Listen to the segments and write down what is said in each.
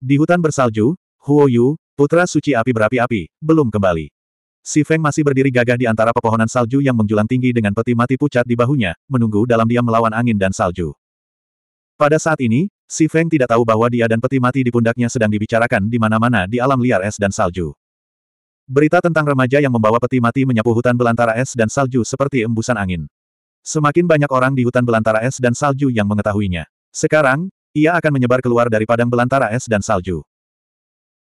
Di hutan bersalju, Huo Yu, putra suci api berapi-api, belum kembali. Si Feng masih berdiri gagah di antara pepohonan salju yang menjulang tinggi dengan peti mati pucat di bahunya, menunggu dalam diam melawan angin dan salju. Pada saat ini, si Feng tidak tahu bahwa dia dan peti mati di pundaknya sedang dibicarakan di mana-mana di alam liar es dan salju. Berita tentang remaja yang membawa peti mati menyapu hutan belantara es dan salju seperti embusan angin. Semakin banyak orang di hutan belantara es dan salju yang mengetahuinya. Sekarang, ia akan menyebar keluar dari padang belantara es dan salju.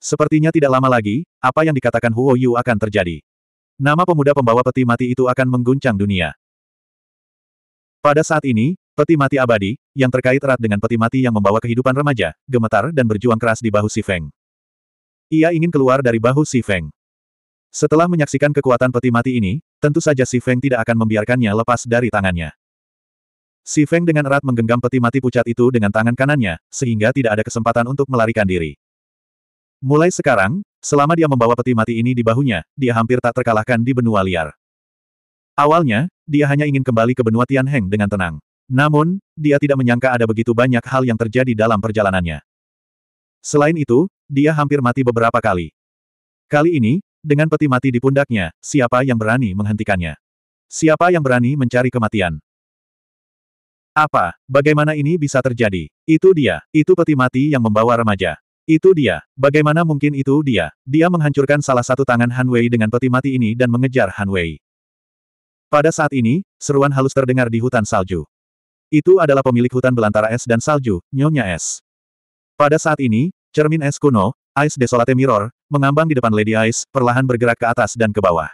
Sepertinya tidak lama lagi, apa yang dikatakan Huo Yu akan terjadi. Nama pemuda pembawa peti mati itu akan mengguncang dunia. Pada saat ini, peti mati abadi, yang terkait erat dengan peti mati yang membawa kehidupan remaja, gemetar dan berjuang keras di bahu Si Feng. Ia ingin keluar dari bahu Si Feng. Setelah menyaksikan kekuatan peti mati ini, tentu saja Si Feng tidak akan membiarkannya lepas dari tangannya. Si Feng dengan erat menggenggam peti mati pucat itu dengan tangan kanannya, sehingga tidak ada kesempatan untuk melarikan diri. Mulai sekarang, selama dia membawa peti mati ini di bahunya, dia hampir tak terkalahkan di benua liar. Awalnya, dia hanya ingin kembali ke benua Tianheng dengan tenang. Namun, dia tidak menyangka ada begitu banyak hal yang terjadi dalam perjalanannya. Selain itu, dia hampir mati beberapa kali. Kali ini, dengan peti mati di pundaknya, siapa yang berani menghentikannya? Siapa yang berani mencari kematian? Apa? Bagaimana ini bisa terjadi? Itu dia, itu peti mati yang membawa remaja. Itu dia, bagaimana mungkin itu dia? Dia menghancurkan salah satu tangan Han Wei dengan peti mati ini dan mengejar Han Wei. Pada saat ini, seruan halus terdengar di hutan salju. Itu adalah pemilik hutan belantara es dan salju, Nyonya Es. Pada saat ini, cermin es kuno, Ice Desolate Mirror, mengambang di depan Lady Ice, perlahan bergerak ke atas dan ke bawah.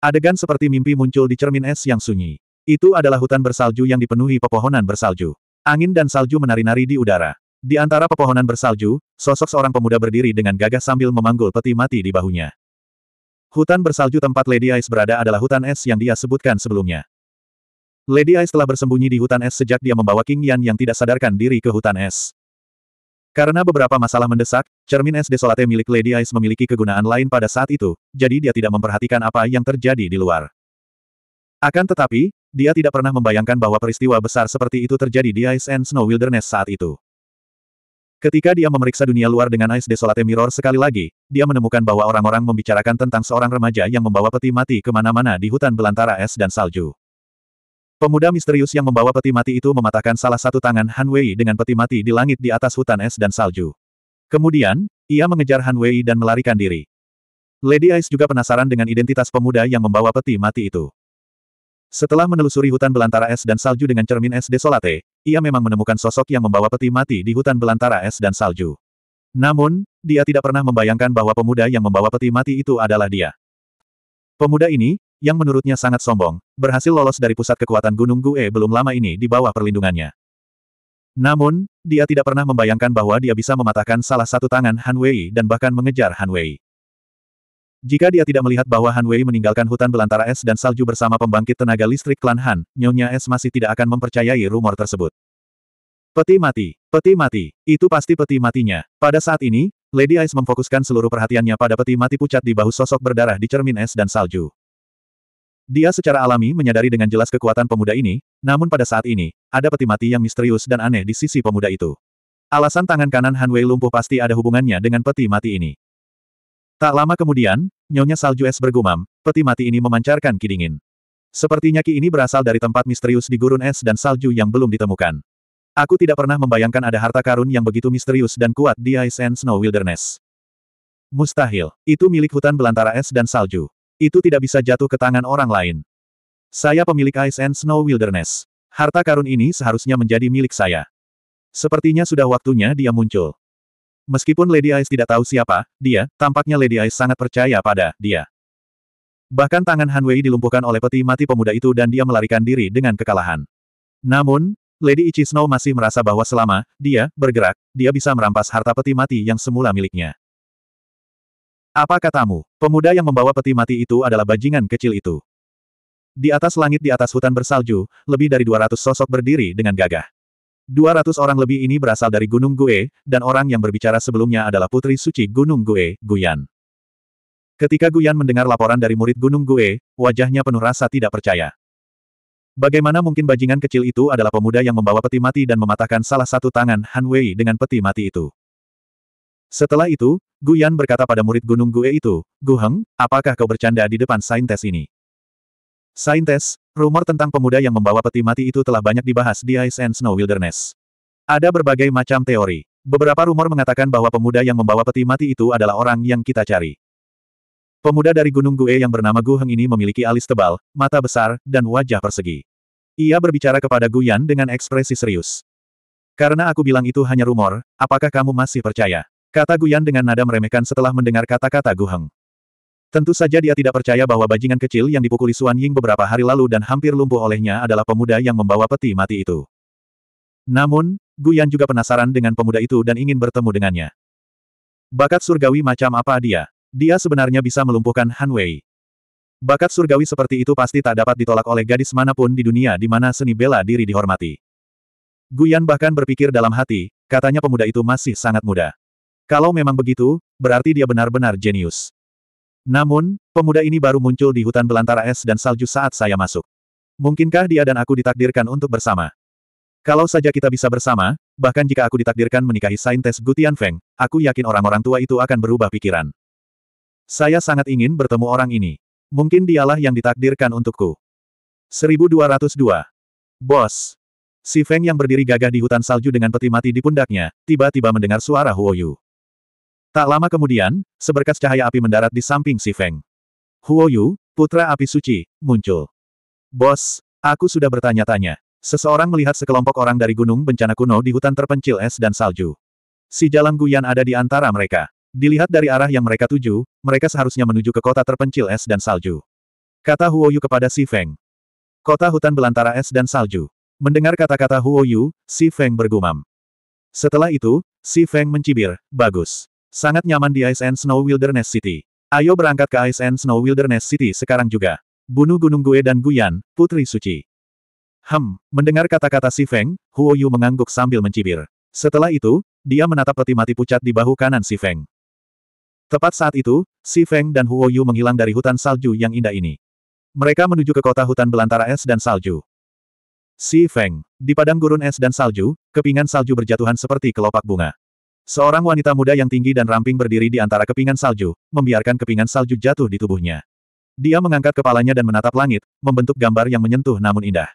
Adegan seperti mimpi muncul di cermin es yang sunyi. Itu adalah hutan bersalju yang dipenuhi pepohonan bersalju. Angin dan salju menari-nari di udara. Di antara pepohonan bersalju, sosok seorang pemuda berdiri dengan gagah sambil memanggul peti mati di bahunya. Hutan bersalju tempat Lady Ice berada adalah hutan es yang dia sebutkan sebelumnya. Lady Ice telah bersembunyi di hutan es sejak dia membawa King Yan yang tidak sadarkan diri ke hutan es. Karena beberapa masalah mendesak, cermin es desolate milik Lady Ice memiliki kegunaan lain pada saat itu, jadi dia tidak memperhatikan apa yang terjadi di luar. Akan tetapi, dia tidak pernah membayangkan bahwa peristiwa besar seperti itu terjadi di Ice and Snow Wilderness saat itu. Ketika dia memeriksa dunia luar dengan Ice Desolate Mirror sekali lagi, dia menemukan bahwa orang-orang membicarakan tentang seorang remaja yang membawa peti mati kemana-mana di hutan belantara es dan salju. Pemuda misterius yang membawa peti mati itu mematahkan salah satu tangan Han Wei dengan peti mati di langit di atas hutan es dan salju. Kemudian, ia mengejar Han Wei dan melarikan diri. Lady Ice juga penasaran dengan identitas pemuda yang membawa peti mati itu. Setelah menelusuri hutan belantara es dan salju dengan cermin es desolate, ia memang menemukan sosok yang membawa peti mati di hutan belantara es dan salju. Namun, dia tidak pernah membayangkan bahwa pemuda yang membawa peti mati itu adalah dia. Pemuda ini, yang menurutnya sangat sombong, berhasil lolos dari pusat kekuatan Gunung Gue belum lama ini di bawah perlindungannya. Namun, dia tidak pernah membayangkan bahwa dia bisa mematahkan salah satu tangan Han Wei dan bahkan mengejar Han Wei. Jika dia tidak melihat bahwa Han Wei meninggalkan hutan belantara es dan salju bersama pembangkit tenaga listrik klan Han, Nyonya Es masih tidak akan mempercayai rumor tersebut. Peti mati, peti mati, itu pasti peti matinya. Pada saat ini, Lady Ice memfokuskan seluruh perhatiannya pada peti mati pucat di bahu sosok berdarah di cermin es dan salju. Dia secara alami menyadari dengan jelas kekuatan pemuda ini, namun pada saat ini, ada peti mati yang misterius dan aneh di sisi pemuda itu. Alasan tangan kanan Han Wei lumpuh pasti ada hubungannya dengan peti mati ini. Tak lama kemudian, nyonya salju es bergumam, peti mati ini memancarkan ki Sepertinya ki ini berasal dari tempat misterius di gurun es dan salju yang belum ditemukan. Aku tidak pernah membayangkan ada harta karun yang begitu misterius dan kuat di Ice and Snow Wilderness. Mustahil, itu milik hutan belantara es dan salju. Itu tidak bisa jatuh ke tangan orang lain. Saya pemilik Ice and Snow Wilderness. Harta karun ini seharusnya menjadi milik saya. Sepertinya sudah waktunya dia muncul. Meskipun Lady Ice tidak tahu siapa dia, tampaknya Lady Ice sangat percaya pada dia. Bahkan tangan Han Wei dilumpuhkan oleh peti mati pemuda itu dan dia melarikan diri dengan kekalahan. Namun, Lady Ichi Snow masih merasa bahwa selama dia bergerak, dia bisa merampas harta peti mati yang semula miliknya. Apa katamu? Pemuda yang membawa peti mati itu adalah bajingan kecil itu. Di atas langit di atas hutan bersalju, lebih dari 200 sosok berdiri dengan gagah. 200 orang lebih ini berasal dari Gunung Gue, dan orang yang berbicara sebelumnya adalah Putri Suci Gunung Gue, Guyan. Ketika Guyan mendengar laporan dari murid Gunung Gue, wajahnya penuh rasa tidak percaya. Bagaimana mungkin bajingan kecil itu adalah pemuda yang membawa peti mati dan mematahkan salah satu tangan Han Wei dengan peti mati itu? Setelah itu, Guyan berkata pada murid Gunung Gue itu, Gu apakah kau bercanda di depan saintes ini? Saintes, rumor tentang pemuda yang membawa peti mati itu telah banyak dibahas di Ice and Snow Wilderness. Ada berbagai macam teori. Beberapa rumor mengatakan bahwa pemuda yang membawa peti mati itu adalah orang yang kita cari. Pemuda dari Gunung Gue yang bernama Gu Heng ini memiliki alis tebal, mata besar, dan wajah persegi. Ia berbicara kepada Gu Yan dengan ekspresi serius. Karena aku bilang itu hanya rumor, apakah kamu masih percaya? Kata Gu Yan dengan nada meremehkan setelah mendengar kata-kata Gu Heng. Tentu saja dia tidak percaya bahwa bajingan kecil yang dipukuli Suan Ying beberapa hari lalu dan hampir lumpuh olehnya adalah pemuda yang membawa peti mati itu. Namun, Gu Yan juga penasaran dengan pemuda itu dan ingin bertemu dengannya. Bakat surgawi macam apa dia? Dia sebenarnya bisa melumpuhkan Han Wei. Bakat surgawi seperti itu pasti tak dapat ditolak oleh gadis manapun di dunia di mana seni bela diri dihormati. Gu Yan bahkan berpikir dalam hati, katanya pemuda itu masih sangat muda. Kalau memang begitu, berarti dia benar-benar jenius. Namun, pemuda ini baru muncul di hutan belantara es dan salju saat saya masuk. Mungkinkah dia dan aku ditakdirkan untuk bersama? Kalau saja kita bisa bersama, bahkan jika aku ditakdirkan menikahi Saintes Gutian Feng, aku yakin orang-orang tua itu akan berubah pikiran. Saya sangat ingin bertemu orang ini. Mungkin dialah yang ditakdirkan untukku. 1202. Bos. Si Feng yang berdiri gagah di hutan salju dengan peti mati di pundaknya, tiba-tiba mendengar suara Huoyu. Tak lama kemudian, seberkas cahaya api mendarat di samping si Feng. Huo Yu, putra api suci, muncul. Bos, aku sudah bertanya-tanya. Seseorang melihat sekelompok orang dari gunung bencana kuno di hutan terpencil es dan salju. Si jalan Guyan ada di antara mereka. Dilihat dari arah yang mereka tuju, mereka seharusnya menuju ke kota terpencil es dan salju. Kata Huo Yu kepada Si Feng. Kota hutan belantara es dan salju. Mendengar kata-kata Huo Yu, Si Feng bergumam. Setelah itu, Si Feng mencibir, bagus. Sangat nyaman di ASN Snow Wilderness City. Ayo berangkat ke ASN Snow Wilderness City sekarang juga. Bunuh gunung gue dan Guyan, Putri Suci. Hem, mendengar kata-kata si Feng, Huo Yu mengangguk sambil mencibir. Setelah itu, dia menatap peti mati pucat di bahu kanan si Feng. Tepat saat itu, si Feng dan Huo Yu menghilang dari hutan salju yang indah ini. Mereka menuju ke kota hutan belantara es dan salju. Si Feng, di padang gurun es dan salju, kepingan salju berjatuhan seperti kelopak bunga. Seorang wanita muda yang tinggi dan ramping berdiri di antara kepingan salju, membiarkan kepingan salju jatuh di tubuhnya. Dia mengangkat kepalanya dan menatap langit, membentuk gambar yang menyentuh namun indah.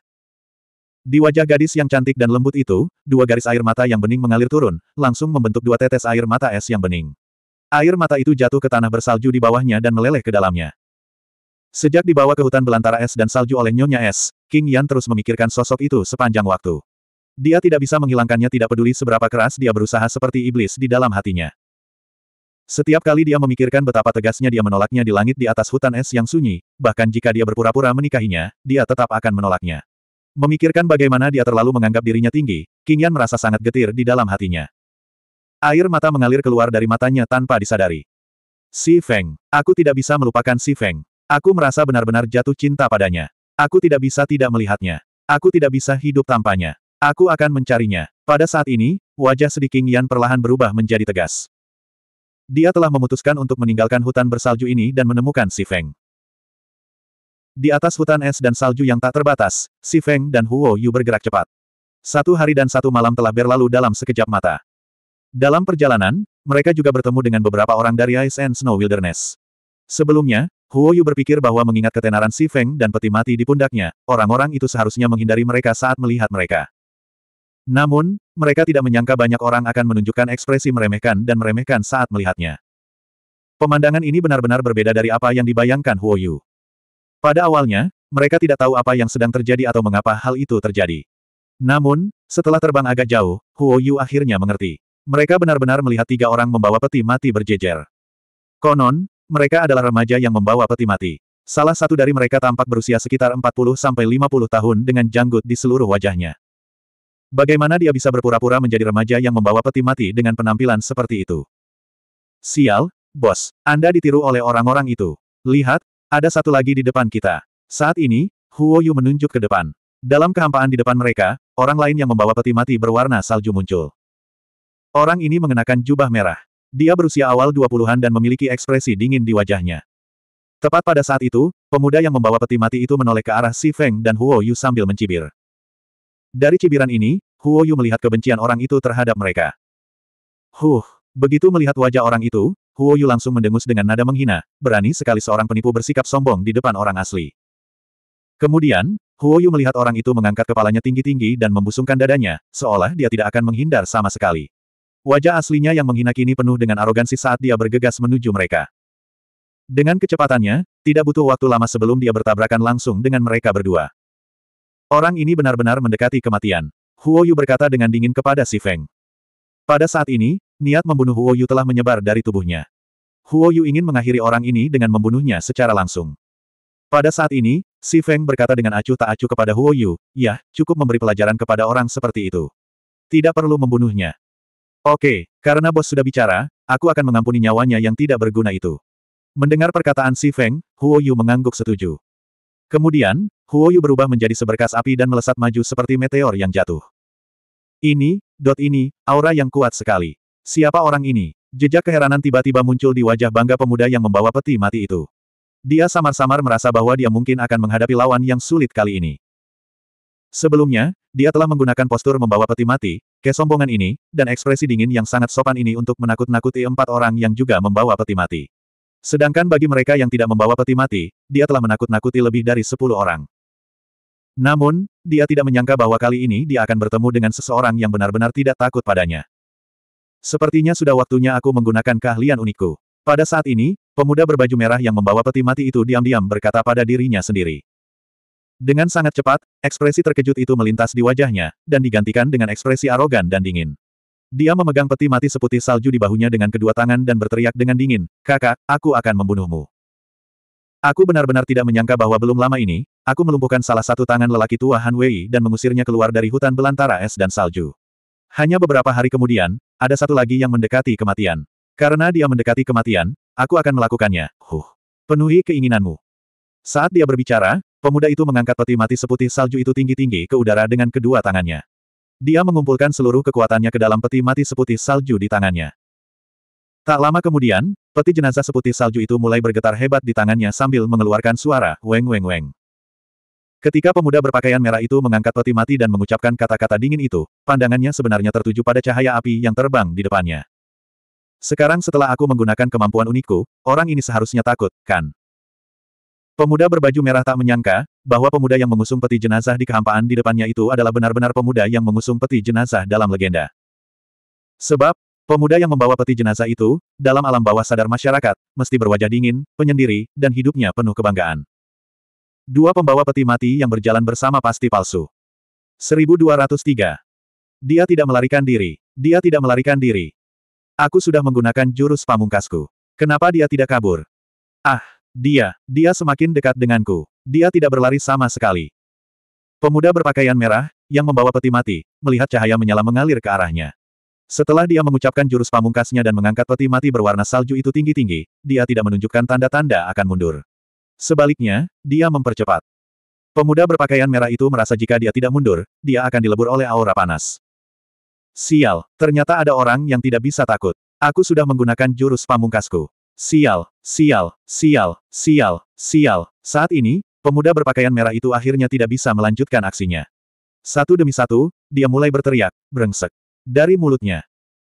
Di wajah gadis yang cantik dan lembut itu, dua garis air mata yang bening mengalir turun, langsung membentuk dua tetes air mata es yang bening. Air mata itu jatuh ke tanah bersalju di bawahnya dan meleleh ke dalamnya. Sejak dibawa ke hutan belantara es dan salju oleh Nyonya Es, King Yan terus memikirkan sosok itu sepanjang waktu. Dia tidak bisa menghilangkannya tidak peduli seberapa keras dia berusaha seperti iblis di dalam hatinya. Setiap kali dia memikirkan betapa tegasnya dia menolaknya di langit di atas hutan es yang sunyi, bahkan jika dia berpura-pura menikahinya, dia tetap akan menolaknya. Memikirkan bagaimana dia terlalu menganggap dirinya tinggi, King Yan merasa sangat getir di dalam hatinya. Air mata mengalir keluar dari matanya tanpa disadari. Si Feng, aku tidak bisa melupakan Si Feng. Aku merasa benar-benar jatuh cinta padanya. Aku tidak bisa tidak melihatnya. Aku tidak bisa hidup tanpanya. Aku akan mencarinya. Pada saat ini, wajah Sediking Yan perlahan berubah menjadi tegas. Dia telah memutuskan untuk meninggalkan hutan bersalju ini dan menemukan Si Feng. Di atas hutan es dan salju yang tak terbatas, Si Feng dan Huo Yu bergerak cepat. Satu hari dan satu malam telah berlalu dalam sekejap mata. Dalam perjalanan, mereka juga bertemu dengan beberapa orang dari Ice and Snow Wilderness. Sebelumnya, Huo Yu berpikir bahwa mengingat ketenaran Si Feng dan peti mati di pundaknya, orang-orang itu seharusnya menghindari mereka saat melihat mereka. Namun, mereka tidak menyangka banyak orang akan menunjukkan ekspresi meremehkan dan meremehkan saat melihatnya. Pemandangan ini benar-benar berbeda dari apa yang dibayangkan Huo Yu. Pada awalnya, mereka tidak tahu apa yang sedang terjadi atau mengapa hal itu terjadi. Namun, setelah terbang agak jauh, Huo Yu akhirnya mengerti. Mereka benar-benar melihat tiga orang membawa peti mati berjejer. Konon, mereka adalah remaja yang membawa peti mati. Salah satu dari mereka tampak berusia sekitar 40-50 tahun dengan janggut di seluruh wajahnya. Bagaimana dia bisa berpura-pura menjadi remaja yang membawa peti mati dengan penampilan seperti itu? Sial, bos, Anda ditiru oleh orang-orang itu. Lihat, ada satu lagi di depan kita. Saat ini, Huo Yu menunjuk ke depan. Dalam kehampaan di depan mereka, orang lain yang membawa peti mati berwarna salju muncul. Orang ini mengenakan jubah merah. Dia berusia awal 20-an dan memiliki ekspresi dingin di wajahnya. Tepat pada saat itu, pemuda yang membawa peti mati itu menoleh ke arah Si Feng dan Huo Yu sambil mencibir. Dari cibiran ini, Huo Yu melihat kebencian orang itu terhadap mereka. Huh, begitu melihat wajah orang itu, Huo Yu langsung mendengus dengan nada menghina, berani sekali seorang penipu bersikap sombong di depan orang asli. Kemudian, Huo Yu melihat orang itu mengangkat kepalanya tinggi-tinggi dan membusungkan dadanya, seolah dia tidak akan menghindar sama sekali. Wajah aslinya yang menghina kini penuh dengan arogansi saat dia bergegas menuju mereka. Dengan kecepatannya, tidak butuh waktu lama sebelum dia bertabrakan langsung dengan mereka berdua. Orang ini benar-benar mendekati kematian. Huo Yu berkata dengan dingin kepada Si Feng. Pada saat ini, niat membunuh Huo Yu telah menyebar dari tubuhnya. Huo Yu ingin mengakhiri orang ini dengan membunuhnya secara langsung. Pada saat ini, Si Feng berkata dengan acuh tak acuh kepada Huo Yu, ya, cukup memberi pelajaran kepada orang seperti itu. Tidak perlu membunuhnya. Oke, karena bos sudah bicara, aku akan mengampuni nyawanya yang tidak berguna itu. Mendengar perkataan Si Feng, Huo Yu mengangguk setuju. Kemudian, Huoyu berubah menjadi seberkas api dan melesat maju seperti meteor yang jatuh. Ini, dot ini, aura yang kuat sekali. Siapa orang ini? Jejak keheranan tiba-tiba muncul di wajah bangga pemuda yang membawa peti mati itu. Dia samar-samar merasa bahwa dia mungkin akan menghadapi lawan yang sulit kali ini. Sebelumnya, dia telah menggunakan postur membawa peti mati, kesombongan ini, dan ekspresi dingin yang sangat sopan ini untuk menakut-nakuti empat orang yang juga membawa peti mati. Sedangkan bagi mereka yang tidak membawa peti mati, dia telah menakut-nakuti lebih dari sepuluh orang. Namun, dia tidak menyangka bahwa kali ini dia akan bertemu dengan seseorang yang benar-benar tidak takut padanya. Sepertinya sudah waktunya aku menggunakan keahlian unikku. Pada saat ini, pemuda berbaju merah yang membawa peti mati itu diam-diam berkata pada dirinya sendiri. Dengan sangat cepat, ekspresi terkejut itu melintas di wajahnya, dan digantikan dengan ekspresi arogan dan dingin. Dia memegang peti mati seputih salju di bahunya dengan kedua tangan dan berteriak dengan dingin, kakak, aku akan membunuhmu. Aku benar-benar tidak menyangka bahwa belum lama ini, aku melumpuhkan salah satu tangan lelaki tua Han Wei dan mengusirnya keluar dari hutan belantara es dan salju. Hanya beberapa hari kemudian, ada satu lagi yang mendekati kematian. Karena dia mendekati kematian, aku akan melakukannya. Huh. Penuhi keinginanmu. Saat dia berbicara, pemuda itu mengangkat peti mati seputih salju itu tinggi-tinggi ke udara dengan kedua tangannya. Dia mengumpulkan seluruh kekuatannya ke dalam peti mati seputih salju di tangannya. Tak lama kemudian, peti jenazah seputih salju itu mulai bergetar hebat di tangannya sambil mengeluarkan suara weng weng weng. Ketika pemuda berpakaian merah itu mengangkat peti mati dan mengucapkan kata-kata dingin itu, pandangannya sebenarnya tertuju pada cahaya api yang terbang di depannya. Sekarang setelah aku menggunakan kemampuan unikku, orang ini seharusnya takut, kan? Pemuda berbaju merah tak menyangka, bahwa pemuda yang mengusung peti jenazah di kehampaan di depannya itu adalah benar-benar pemuda yang mengusung peti jenazah dalam legenda. Sebab, pemuda yang membawa peti jenazah itu, dalam alam bawah sadar masyarakat, mesti berwajah dingin, penyendiri, dan hidupnya penuh kebanggaan. Dua pembawa peti mati yang berjalan bersama pasti palsu. 1203. Dia tidak melarikan diri. Dia tidak melarikan diri. Aku sudah menggunakan jurus pamungkasku. Kenapa dia tidak kabur? Ah, dia, dia semakin dekat denganku. Dia tidak berlari sama sekali. Pemuda berpakaian merah, yang membawa peti mati, melihat cahaya menyala mengalir ke arahnya. Setelah dia mengucapkan jurus pamungkasnya dan mengangkat peti mati berwarna salju itu tinggi-tinggi, dia tidak menunjukkan tanda-tanda akan mundur. Sebaliknya, dia mempercepat. Pemuda berpakaian merah itu merasa jika dia tidak mundur, dia akan dilebur oleh aura panas. Sial, ternyata ada orang yang tidak bisa takut. Aku sudah menggunakan jurus pamungkasku. Sial, sial, sial, sial, sial. Saat ini, Pemuda berpakaian merah itu akhirnya tidak bisa melanjutkan aksinya. Satu demi satu, dia mulai berteriak, brengsek. Dari mulutnya.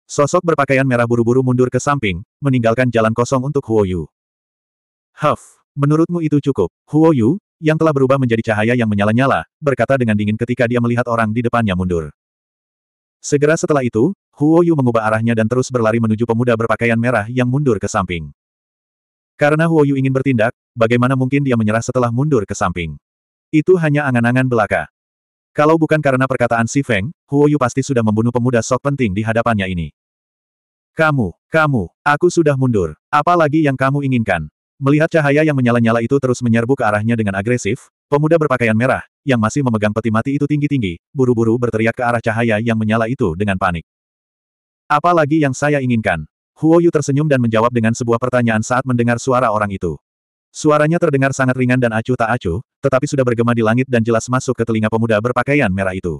Sosok berpakaian merah buru-buru mundur ke samping, meninggalkan jalan kosong untuk Huo Yu. Huff, menurutmu itu cukup? Huo Yu, yang telah berubah menjadi cahaya yang menyala-nyala, berkata dengan dingin ketika dia melihat orang di depannya mundur. Segera setelah itu, Huo Yu mengubah arahnya dan terus berlari menuju pemuda berpakaian merah yang mundur ke samping. Karena Huo Yu ingin bertindak, bagaimana mungkin dia menyerah setelah mundur ke samping? Itu hanya angan-angan belaka. Kalau bukan karena perkataan Si Feng, Huo Yu pasti sudah membunuh pemuda sok penting di hadapannya ini. Kamu, kamu, aku sudah mundur. Apalagi yang kamu inginkan? Melihat cahaya yang menyala-nyala itu terus menyerbu ke arahnya dengan agresif, pemuda berpakaian merah, yang masih memegang peti mati itu tinggi-tinggi, buru-buru berteriak ke arah cahaya yang menyala itu dengan panik. Apa lagi yang saya inginkan? Huo Yu tersenyum dan menjawab dengan sebuah pertanyaan saat mendengar suara orang itu. Suaranya terdengar sangat ringan dan acuh tak acuh, tetapi sudah bergema di langit dan jelas masuk ke telinga pemuda berpakaian merah itu.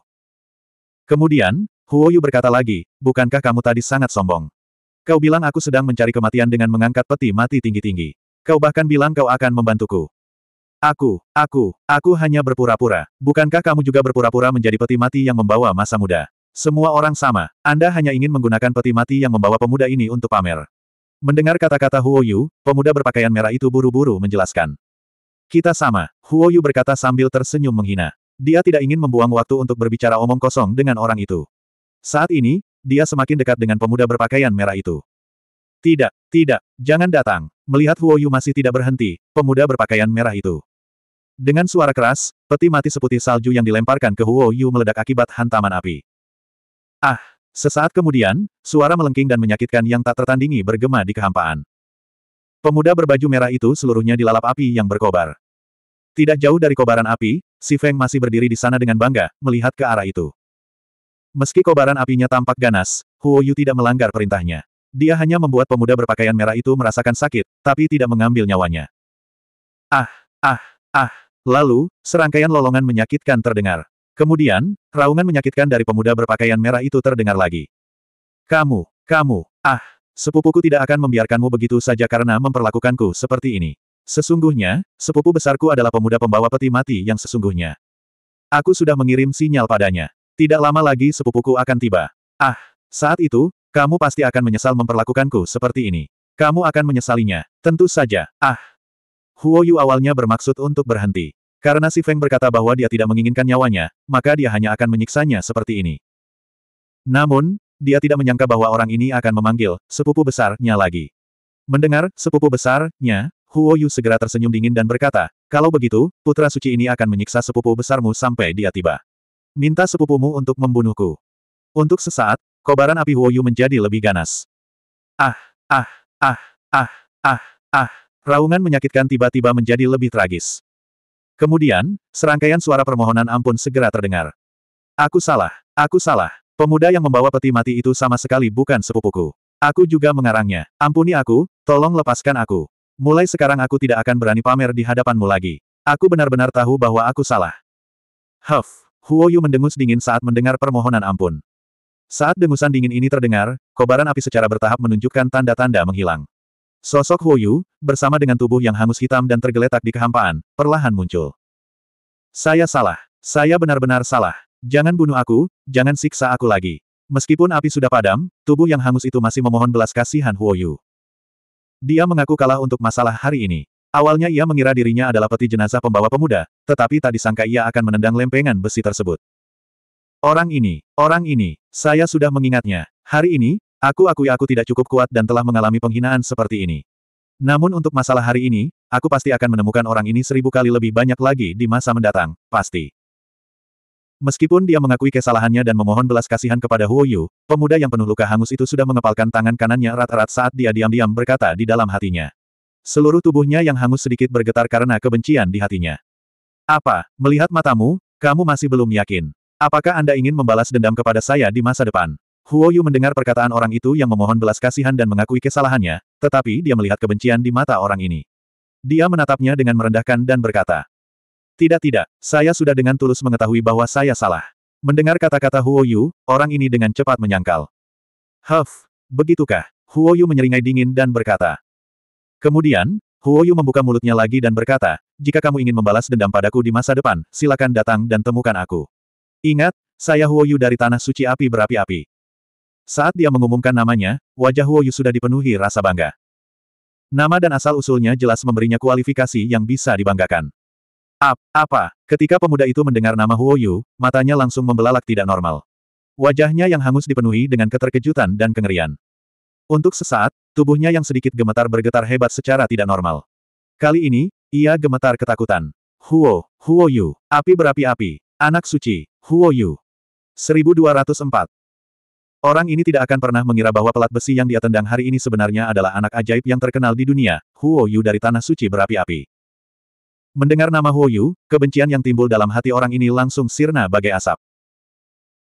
Kemudian, Huoyu berkata lagi, bukankah kamu tadi sangat sombong? Kau bilang aku sedang mencari kematian dengan mengangkat peti mati tinggi-tinggi. Kau bahkan bilang kau akan membantuku. Aku, aku, aku hanya berpura-pura. Bukankah kamu juga berpura-pura menjadi peti mati yang membawa masa muda? Semua orang sama, Anda hanya ingin menggunakan peti mati yang membawa pemuda ini untuk pamer. Mendengar kata-kata Huo Yu, pemuda berpakaian merah itu buru-buru menjelaskan. Kita sama, Huo Yu berkata sambil tersenyum menghina. Dia tidak ingin membuang waktu untuk berbicara omong kosong dengan orang itu. Saat ini, dia semakin dekat dengan pemuda berpakaian merah itu. Tidak, tidak, jangan datang. Melihat Huo Yu masih tidak berhenti, pemuda berpakaian merah itu. Dengan suara keras, peti mati seputih salju yang dilemparkan ke Huo Yu meledak akibat hantaman api. Ah! Sesaat kemudian, suara melengking dan menyakitkan yang tak tertandingi bergema di kehampaan. Pemuda berbaju merah itu seluruhnya dilalap api yang berkobar. Tidak jauh dari kobaran api, si Feng masih berdiri di sana dengan bangga, melihat ke arah itu. Meski kobaran apinya tampak ganas, Huo Yu tidak melanggar perintahnya. Dia hanya membuat pemuda berpakaian merah itu merasakan sakit, tapi tidak mengambil nyawanya. Ah, ah, ah. Lalu, serangkaian lolongan menyakitkan terdengar. Kemudian, raungan menyakitkan dari pemuda berpakaian merah itu terdengar lagi. Kamu, kamu, ah, sepupuku tidak akan membiarkanmu begitu saja karena memperlakukanku seperti ini. Sesungguhnya, sepupu besarku adalah pemuda pembawa peti mati yang sesungguhnya. Aku sudah mengirim sinyal padanya. Tidak lama lagi sepupuku akan tiba. Ah, saat itu, kamu pasti akan menyesal memperlakukanku seperti ini. Kamu akan menyesalinya, tentu saja. Ah. Huoyu awalnya bermaksud untuk berhenti. Karena si Feng berkata bahwa dia tidak menginginkan nyawanya, maka dia hanya akan menyiksanya seperti ini. Namun, dia tidak menyangka bahwa orang ini akan memanggil sepupu besarnya lagi. Mendengar sepupu besarnya, Huo Yu segera tersenyum dingin dan berkata, kalau begitu, putra suci ini akan menyiksa sepupu besarmu sampai dia tiba. Minta sepupumu untuk membunuhku. Untuk sesaat, kobaran api Huo Yu menjadi lebih ganas. Ah, ah, ah, ah, ah, ah. Raungan menyakitkan tiba-tiba menjadi lebih tragis. Kemudian, serangkaian suara permohonan ampun segera terdengar. Aku salah, aku salah. Pemuda yang membawa peti mati itu sama sekali bukan sepupuku. Aku juga mengarangnya. Ampuni aku, tolong lepaskan aku. Mulai sekarang aku tidak akan berani pamer di hadapanmu lagi. Aku benar-benar tahu bahwa aku salah. Huff, Huo Yu mendengus dingin saat mendengar permohonan ampun. Saat dengusan dingin ini terdengar, kobaran api secara bertahap menunjukkan tanda-tanda menghilang. Sosok Huoyu, bersama dengan tubuh yang hangus hitam dan tergeletak di kehampaan, perlahan muncul. Saya salah. Saya benar-benar salah. Jangan bunuh aku, jangan siksa aku lagi. Meskipun api sudah padam, tubuh yang hangus itu masih memohon belas kasihan Huoyu. Dia mengaku kalah untuk masalah hari ini. Awalnya ia mengira dirinya adalah peti jenazah pembawa pemuda, tetapi tak disangka ia akan menendang lempengan besi tersebut. Orang ini, orang ini, saya sudah mengingatnya. Hari ini, Aku akui aku tidak cukup kuat dan telah mengalami penghinaan seperti ini. Namun untuk masalah hari ini, aku pasti akan menemukan orang ini seribu kali lebih banyak lagi di masa mendatang, pasti. Meskipun dia mengakui kesalahannya dan memohon belas kasihan kepada Huo Yu, pemuda yang penuh luka hangus itu sudah mengepalkan tangan kanannya erat-erat saat dia diam-diam berkata di dalam hatinya. Seluruh tubuhnya yang hangus sedikit bergetar karena kebencian di hatinya. Apa, melihat matamu, kamu masih belum yakin. Apakah Anda ingin membalas dendam kepada saya di masa depan? Huoyu mendengar perkataan orang itu yang memohon belas kasihan dan mengakui kesalahannya, tetapi dia melihat kebencian di mata orang ini. Dia menatapnya dengan merendahkan dan berkata, Tidak tidak, saya sudah dengan tulus mengetahui bahwa saya salah. Mendengar kata-kata Huoyu, orang ini dengan cepat menyangkal. Huff, begitukah? Huoyu menyeringai dingin dan berkata. Kemudian, Huoyu membuka mulutnya lagi dan berkata, jika kamu ingin membalas dendam padaku di masa depan, silakan datang dan temukan aku. Ingat, saya Huoyu dari Tanah Suci Api Berapi-Api. Saat dia mengumumkan namanya, wajah Huoyu sudah dipenuhi rasa bangga. Nama dan asal-usulnya jelas memberinya kualifikasi yang bisa dibanggakan. Ap, apa? Ketika pemuda itu mendengar nama Huoyu, matanya langsung membelalak tidak normal. Wajahnya yang hangus dipenuhi dengan keterkejutan dan kengerian. Untuk sesaat, tubuhnya yang sedikit gemetar bergetar hebat secara tidak normal. Kali ini, ia gemetar ketakutan. Huo, Huoyu, api berapi-api, anak suci, Huoyu. 1204. Orang ini tidak akan pernah mengira bahwa pelat besi yang dia tendang hari ini sebenarnya adalah anak ajaib yang terkenal di dunia, Huo Yu dari Tanah Suci Berapi-Api. Mendengar nama Huo Yu, kebencian yang timbul dalam hati orang ini langsung sirna bagai asap.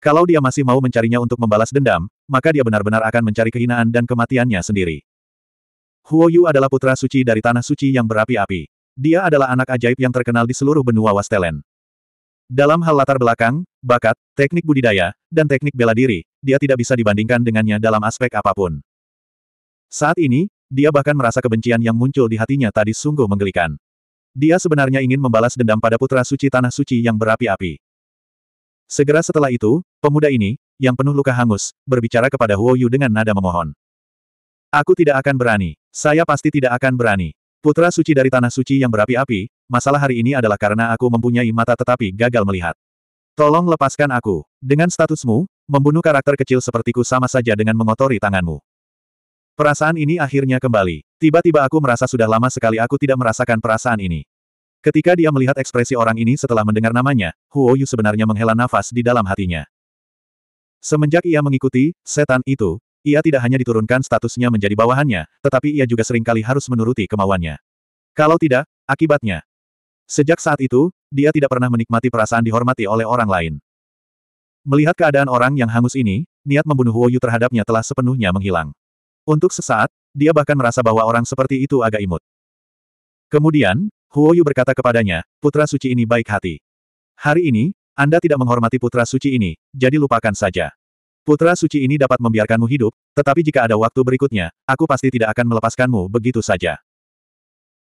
Kalau dia masih mau mencarinya untuk membalas dendam, maka dia benar-benar akan mencari kehinaan dan kematiannya sendiri. Huo Yu adalah putra suci dari Tanah Suci yang berapi-api. Dia adalah anak ajaib yang terkenal di seluruh benua Wastelen. Dalam hal latar belakang, bakat, teknik budidaya, dan teknik bela diri, dia tidak bisa dibandingkan dengannya dalam aspek apapun. Saat ini, dia bahkan merasa kebencian yang muncul di hatinya tadi sungguh menggelikan. Dia sebenarnya ingin membalas dendam pada putra suci tanah suci yang berapi-api. Segera setelah itu, pemuda ini, yang penuh luka hangus, berbicara kepada Huo Yu dengan nada memohon. Aku tidak akan berani. Saya pasti tidak akan berani. Putra suci dari tanah suci yang berapi-api, masalah hari ini adalah karena aku mempunyai mata tetapi gagal melihat. Tolong lepaskan aku. Dengan statusmu, membunuh karakter kecil sepertiku sama saja dengan mengotori tanganmu. Perasaan ini akhirnya kembali. Tiba-tiba aku merasa sudah lama sekali aku tidak merasakan perasaan ini. Ketika dia melihat ekspresi orang ini setelah mendengar namanya, Huo Yu sebenarnya menghela nafas di dalam hatinya. Semenjak ia mengikuti setan itu, ia tidak hanya diturunkan statusnya menjadi bawahannya, tetapi ia juga seringkali harus menuruti kemauannya. Kalau tidak, akibatnya. Sejak saat itu, dia tidak pernah menikmati perasaan dihormati oleh orang lain. Melihat keadaan orang yang hangus ini, niat membunuh Huoyu terhadapnya telah sepenuhnya menghilang. Untuk sesaat, dia bahkan merasa bahwa orang seperti itu agak imut. Kemudian, Huoyu berkata kepadanya, putra suci ini baik hati. Hari ini, Anda tidak menghormati putra suci ini, jadi lupakan saja. Putra suci ini dapat membiarkanmu hidup, tetapi jika ada waktu berikutnya, aku pasti tidak akan melepaskanmu begitu saja.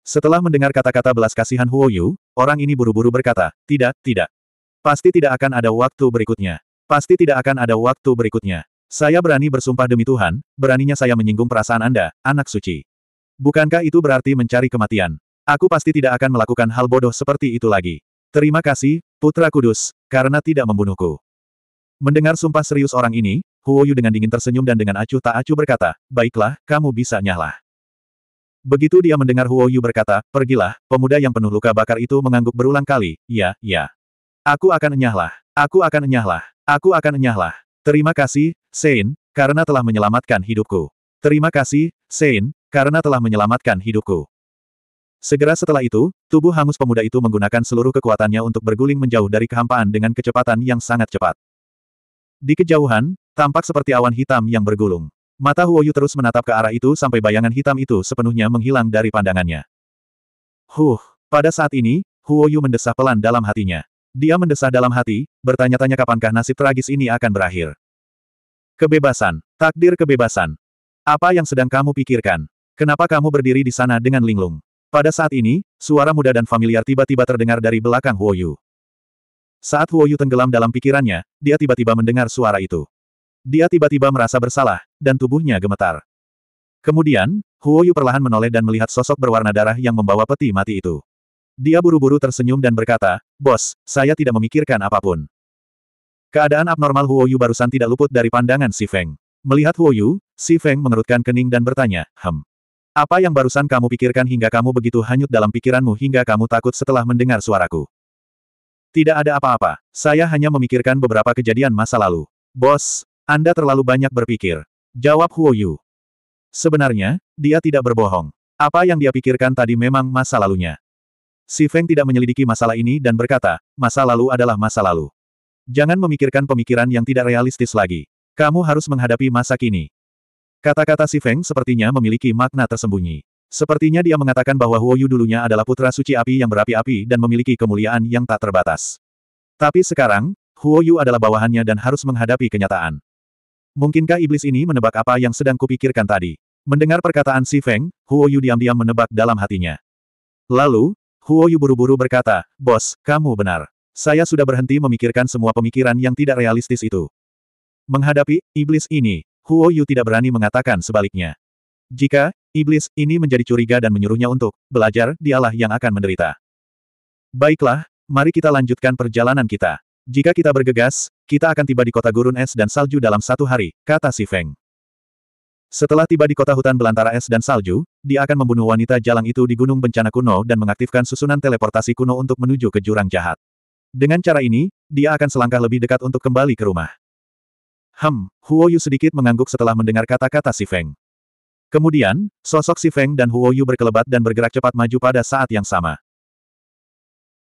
Setelah mendengar kata-kata belas kasihan Huo Yu, orang ini buru-buru berkata, tidak, tidak. Pasti tidak akan ada waktu berikutnya. Pasti tidak akan ada waktu berikutnya. Saya berani bersumpah demi Tuhan, beraninya saya menyinggung perasaan Anda, anak suci. Bukankah itu berarti mencari kematian? Aku pasti tidak akan melakukan hal bodoh seperti itu lagi. Terima kasih, Putra Kudus, karena tidak membunuhku. Mendengar sumpah serius orang ini, Huo Yu dengan dingin tersenyum dan dengan acuh tak acuh berkata, baiklah, kamu bisa nyala. Begitu dia mendengar Huo Yu berkata, pergilah, pemuda yang penuh luka bakar itu mengangguk berulang kali, ya, ya. Aku akan nyahlah, aku akan nyahlah, aku akan nyahlah. Terima kasih, Sein, karena telah menyelamatkan hidupku. Terima kasih, Sein, karena telah menyelamatkan hidupku. Segera setelah itu, tubuh hangus pemuda itu menggunakan seluruh kekuatannya untuk berguling menjauh dari kehampaan dengan kecepatan yang sangat cepat. Di kejauhan, tampak seperti awan hitam yang bergulung. Mata Huoyu terus menatap ke arah itu sampai bayangan hitam itu sepenuhnya menghilang dari pandangannya. Huh, pada saat ini, Huoyu mendesah pelan dalam hatinya. Dia mendesah dalam hati, bertanya-tanya kapankah nasib tragis ini akan berakhir. Kebebasan, takdir kebebasan. Apa yang sedang kamu pikirkan? Kenapa kamu berdiri di sana dengan linglung? Pada saat ini, suara muda dan familiar tiba-tiba terdengar dari belakang Huoyu. Saat Huo Yu tenggelam dalam pikirannya, dia tiba-tiba mendengar suara itu. Dia tiba-tiba merasa bersalah, dan tubuhnya gemetar. Kemudian, Huo Yu perlahan menoleh dan melihat sosok berwarna darah yang membawa peti mati itu. Dia buru-buru tersenyum dan berkata, Bos, saya tidak memikirkan apapun. Keadaan abnormal Huo Yu barusan tidak luput dari pandangan Si Feng. Melihat Huo Yu, Si Feng mengerutkan kening dan bertanya, Hem. Apa yang barusan kamu pikirkan hingga kamu begitu hanyut dalam pikiranmu hingga kamu takut setelah mendengar suaraku? Tidak ada apa-apa, saya hanya memikirkan beberapa kejadian masa lalu. Bos, Anda terlalu banyak berpikir. Jawab Huo Yu. Sebenarnya, dia tidak berbohong. Apa yang dia pikirkan tadi memang masa lalunya. Si Feng tidak menyelidiki masalah ini dan berkata, masa lalu adalah masa lalu. Jangan memikirkan pemikiran yang tidak realistis lagi. Kamu harus menghadapi masa kini. Kata-kata si Feng sepertinya memiliki makna tersembunyi. Sepertinya dia mengatakan bahwa Huo Yu dulunya adalah putra suci api yang berapi-api dan memiliki kemuliaan yang tak terbatas. Tapi sekarang, Huo Yu adalah bawahannya dan harus menghadapi kenyataan. Mungkinkah iblis ini menebak apa yang sedang kupikirkan tadi? Mendengar perkataan Si Feng, Huo Yu diam-diam menebak dalam hatinya. Lalu, Huo Yu buru-buru berkata, Bos, kamu benar. Saya sudah berhenti memikirkan semua pemikiran yang tidak realistis itu. Menghadapi iblis ini, Huo Yu tidak berani mengatakan sebaliknya. Jika, iblis, ini menjadi curiga dan menyuruhnya untuk belajar, dialah yang akan menderita. Baiklah, mari kita lanjutkan perjalanan kita. Jika kita bergegas, kita akan tiba di kota gurun es dan salju dalam satu hari, kata si Feng. Setelah tiba di kota hutan belantara es dan salju, dia akan membunuh wanita jalang itu di gunung bencana kuno dan mengaktifkan susunan teleportasi kuno untuk menuju ke jurang jahat. Dengan cara ini, dia akan selangkah lebih dekat untuk kembali ke rumah. Hem, Huoyu sedikit mengangguk setelah mendengar kata-kata si Feng. Kemudian, sosok Si Feng dan Huo Yu berkelebat dan bergerak cepat maju pada saat yang sama.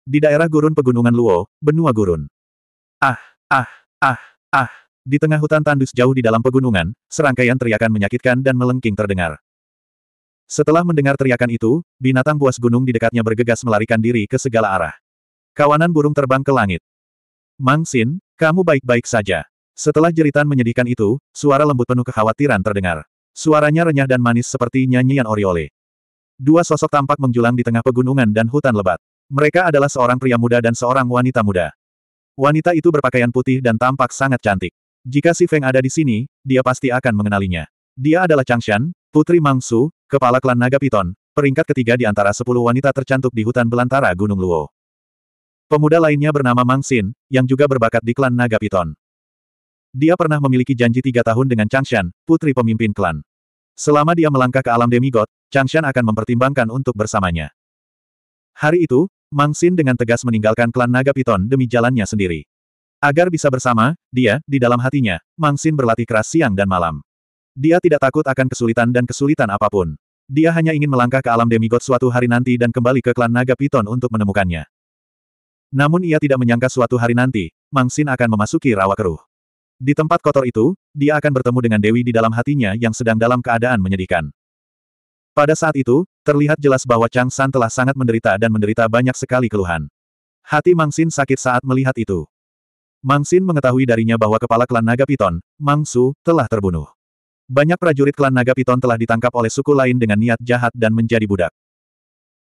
Di daerah gurun pegunungan Luo, benua gurun. Ah, ah, ah, ah. Di tengah hutan tandus jauh di dalam pegunungan, serangkaian teriakan menyakitkan dan melengking terdengar. Setelah mendengar teriakan itu, binatang buas gunung di dekatnya bergegas melarikan diri ke segala arah. Kawanan burung terbang ke langit. Mang Xin, kamu baik-baik saja. Setelah jeritan menyedihkan itu, suara lembut penuh kekhawatiran terdengar. Suaranya renyah dan manis seperti nyanyian Oriole. Dua sosok tampak menjulang di tengah pegunungan dan hutan lebat. Mereka adalah seorang pria muda dan seorang wanita muda. Wanita itu berpakaian putih dan tampak sangat cantik. Jika Si Feng ada di sini, dia pasti akan mengenalinya. Dia adalah Changshan, putri Mangsu, kepala klan Naga Piton, peringkat ketiga di antara sepuluh wanita tercantik di hutan belantara Gunung Luo. Pemuda lainnya bernama Mang Mangsin, yang juga berbakat di klan Naga Piton. Dia pernah memiliki janji tiga tahun dengan Changshan, putri pemimpin klan. Selama dia melangkah ke alam demigod, Changshan akan mempertimbangkan untuk bersamanya. Hari itu, Mang Xin dengan tegas meninggalkan klan Naga Piton demi jalannya sendiri. Agar bisa bersama, dia, di dalam hatinya, Mang Xin berlatih keras siang dan malam. Dia tidak takut akan kesulitan dan kesulitan apapun. Dia hanya ingin melangkah ke alam demigod suatu hari nanti dan kembali ke klan Naga Piton untuk menemukannya. Namun ia tidak menyangka suatu hari nanti, Mang Xin akan memasuki rawa keruh. Di tempat kotor itu, dia akan bertemu dengan Dewi di dalam hatinya yang sedang dalam keadaan menyedihkan. Pada saat itu, terlihat jelas bahwa Chang San telah sangat menderita dan menderita banyak sekali keluhan. Hati Mang Xin sakit saat melihat itu. Mang Xin mengetahui darinya bahwa kepala klan Naga Piton, Mang Su, telah terbunuh. Banyak prajurit klan Naga Piton telah ditangkap oleh suku lain dengan niat jahat dan menjadi budak.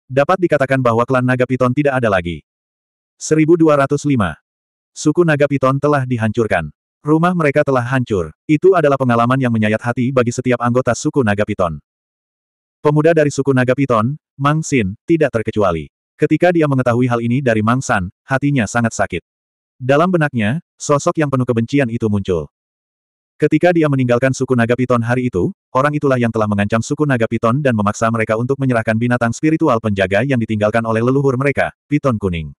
Dapat dikatakan bahwa klan Naga Piton tidak ada lagi. 1205. Suku Naga Piton telah dihancurkan. Rumah mereka telah hancur. Itu adalah pengalaman yang menyayat hati bagi setiap anggota suku Naga Piton. Pemuda dari suku Naga Piton, Mang Sin, tidak terkecuali. Ketika dia mengetahui hal ini dari Mang San, hatinya sangat sakit. Dalam benaknya, sosok yang penuh kebencian itu muncul. Ketika dia meninggalkan suku Naga Piton hari itu, orang itulah yang telah mengancam suku Naga Piton dan memaksa mereka untuk menyerahkan binatang spiritual penjaga yang ditinggalkan oleh leluhur mereka, Piton Kuning.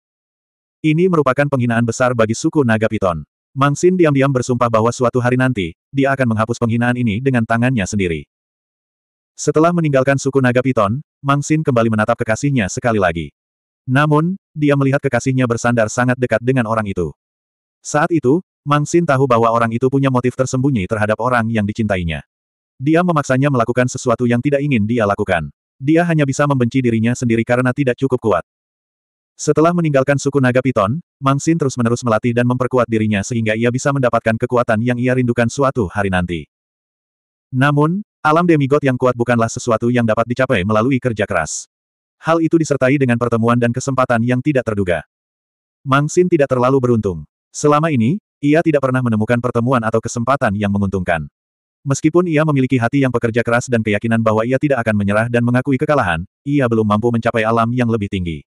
Ini merupakan penghinaan besar bagi suku Naga Piton. Mangsin diam-diam bersumpah bahwa suatu hari nanti, dia akan menghapus penghinaan ini dengan tangannya sendiri. Setelah meninggalkan suku naga piton, Mangsin kembali menatap kekasihnya sekali lagi. Namun, dia melihat kekasihnya bersandar sangat dekat dengan orang itu. Saat itu, Mangsin tahu bahwa orang itu punya motif tersembunyi terhadap orang yang dicintainya. Dia memaksanya melakukan sesuatu yang tidak ingin dia lakukan. Dia hanya bisa membenci dirinya sendiri karena tidak cukup kuat. Setelah meninggalkan suku naga piton, Mang Xin terus-menerus melatih dan memperkuat dirinya sehingga ia bisa mendapatkan kekuatan yang ia rindukan suatu hari nanti. Namun, alam demigod yang kuat bukanlah sesuatu yang dapat dicapai melalui kerja keras. Hal itu disertai dengan pertemuan dan kesempatan yang tidak terduga. Mang Xin tidak terlalu beruntung. Selama ini, ia tidak pernah menemukan pertemuan atau kesempatan yang menguntungkan. Meskipun ia memiliki hati yang pekerja keras dan keyakinan bahwa ia tidak akan menyerah dan mengakui kekalahan, ia belum mampu mencapai alam yang lebih tinggi.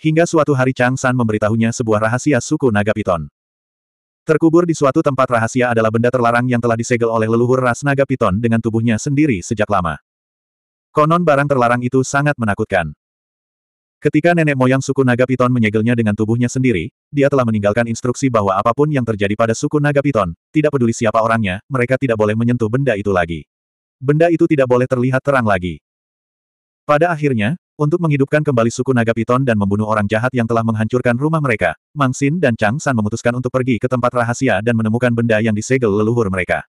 Hingga suatu hari Chang San memberitahunya sebuah rahasia suku naga piton. Terkubur di suatu tempat rahasia adalah benda terlarang yang telah disegel oleh leluhur ras naga piton dengan tubuhnya sendiri sejak lama. Konon barang terlarang itu sangat menakutkan. Ketika nenek moyang suku naga piton menyegelnya dengan tubuhnya sendiri, dia telah meninggalkan instruksi bahwa apapun yang terjadi pada suku naga piton, tidak peduli siapa orangnya, mereka tidak boleh menyentuh benda itu lagi. Benda itu tidak boleh terlihat terang lagi. Pada akhirnya, untuk menghidupkan kembali suku naga piton dan membunuh orang jahat yang telah menghancurkan rumah mereka, Mang Xin dan Chang San memutuskan untuk pergi ke tempat rahasia dan menemukan benda yang disegel leluhur mereka.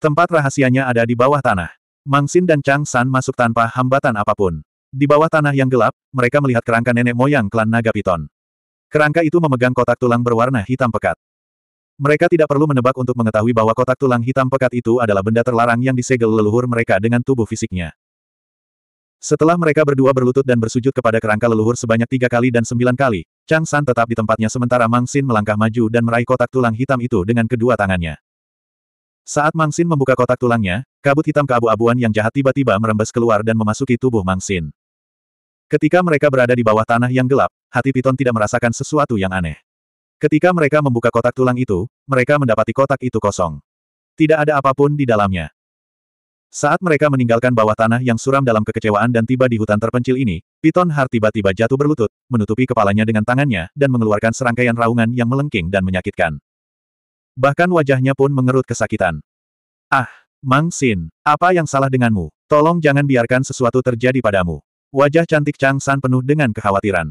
Tempat rahasianya ada di bawah tanah. Mang Xin dan Chang San masuk tanpa hambatan apapun. Di bawah tanah yang gelap, mereka melihat kerangka nenek moyang klan naga piton. Kerangka itu memegang kotak tulang berwarna hitam pekat. Mereka tidak perlu menebak untuk mengetahui bahwa kotak tulang hitam pekat itu adalah benda terlarang yang disegel leluhur mereka dengan tubuh fisiknya. Setelah mereka berdua berlutut dan bersujud kepada kerangka leluhur sebanyak tiga kali dan sembilan kali, Chang San tetap di tempatnya sementara Mang Xin melangkah maju dan meraih kotak tulang hitam itu dengan kedua tangannya. Saat Mang Xin membuka kotak tulangnya, kabut hitam keabu-abuan yang jahat tiba-tiba merembes keluar dan memasuki tubuh Mang Xin. Ketika mereka berada di bawah tanah yang gelap, hati Piton tidak merasakan sesuatu yang aneh. Ketika mereka membuka kotak tulang itu, mereka mendapati kotak itu kosong. Tidak ada apapun di dalamnya. Saat mereka meninggalkan bawah tanah yang suram dalam kekecewaan dan tiba di hutan terpencil ini, Piton Har tiba-tiba jatuh berlutut, menutupi kepalanya dengan tangannya dan mengeluarkan serangkaian raungan yang melengking dan menyakitkan. Bahkan wajahnya pun mengerut kesakitan. Ah, Mang Xin, apa yang salah denganmu? Tolong jangan biarkan sesuatu terjadi padamu. Wajah cantik Chang San penuh dengan kekhawatiran.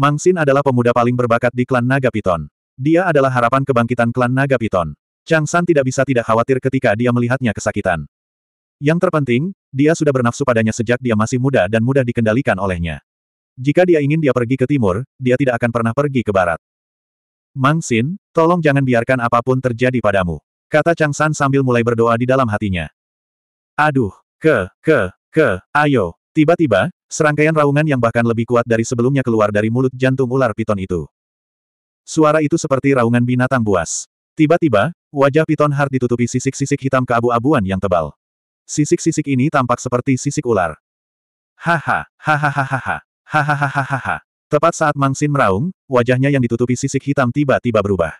Mang Xin adalah pemuda paling berbakat di klan Naga Piton. Dia adalah harapan kebangkitan klan Naga Piton. Chang San tidak bisa tidak khawatir ketika dia melihatnya kesakitan. Yang terpenting, dia sudah bernafsu padanya sejak dia masih muda dan mudah dikendalikan olehnya. Jika dia ingin dia pergi ke timur, dia tidak akan pernah pergi ke barat. Mang Xin, tolong jangan biarkan apapun terjadi padamu. Kata Chang San sambil mulai berdoa di dalam hatinya. Aduh, ke, ke, ke, ayo. Tiba-tiba, serangkaian raungan yang bahkan lebih kuat dari sebelumnya keluar dari mulut jantung ular piton itu. Suara itu seperti raungan binatang buas. Tiba-tiba, wajah piton hard ditutupi sisik-sisik hitam keabu-abuan yang tebal. Sisik-sisik ini tampak seperti sisik ular. Haha, hahaha, hahaha. Tepat saat Mangsin meraung, wajahnya yang ditutupi sisik hitam tiba-tiba berubah.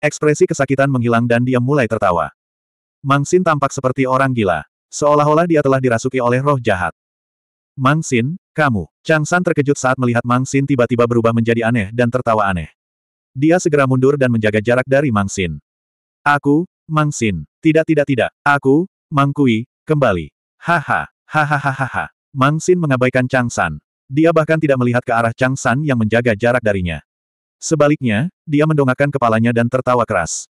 Ekspresi kesakitan menghilang dan dia mulai tertawa. Mangsin tampak seperti orang gila. Seolah-olah dia telah dirasuki oleh roh jahat. Mangsin, kamu. Chang San terkejut saat melihat Mangsin tiba-tiba berubah menjadi aneh dan tertawa aneh. Dia segera mundur dan menjaga jarak dari Mangsin. Aku, Mangsin. Tidak tidak tidak, aku, Mangkui, kembali. Haha, hahaha. Mang sin mengabaikan Chang San. Dia bahkan tidak melihat ke arah Chang San yang menjaga jarak darinya. Sebaliknya, dia mendongakkan kepalanya dan tertawa keras.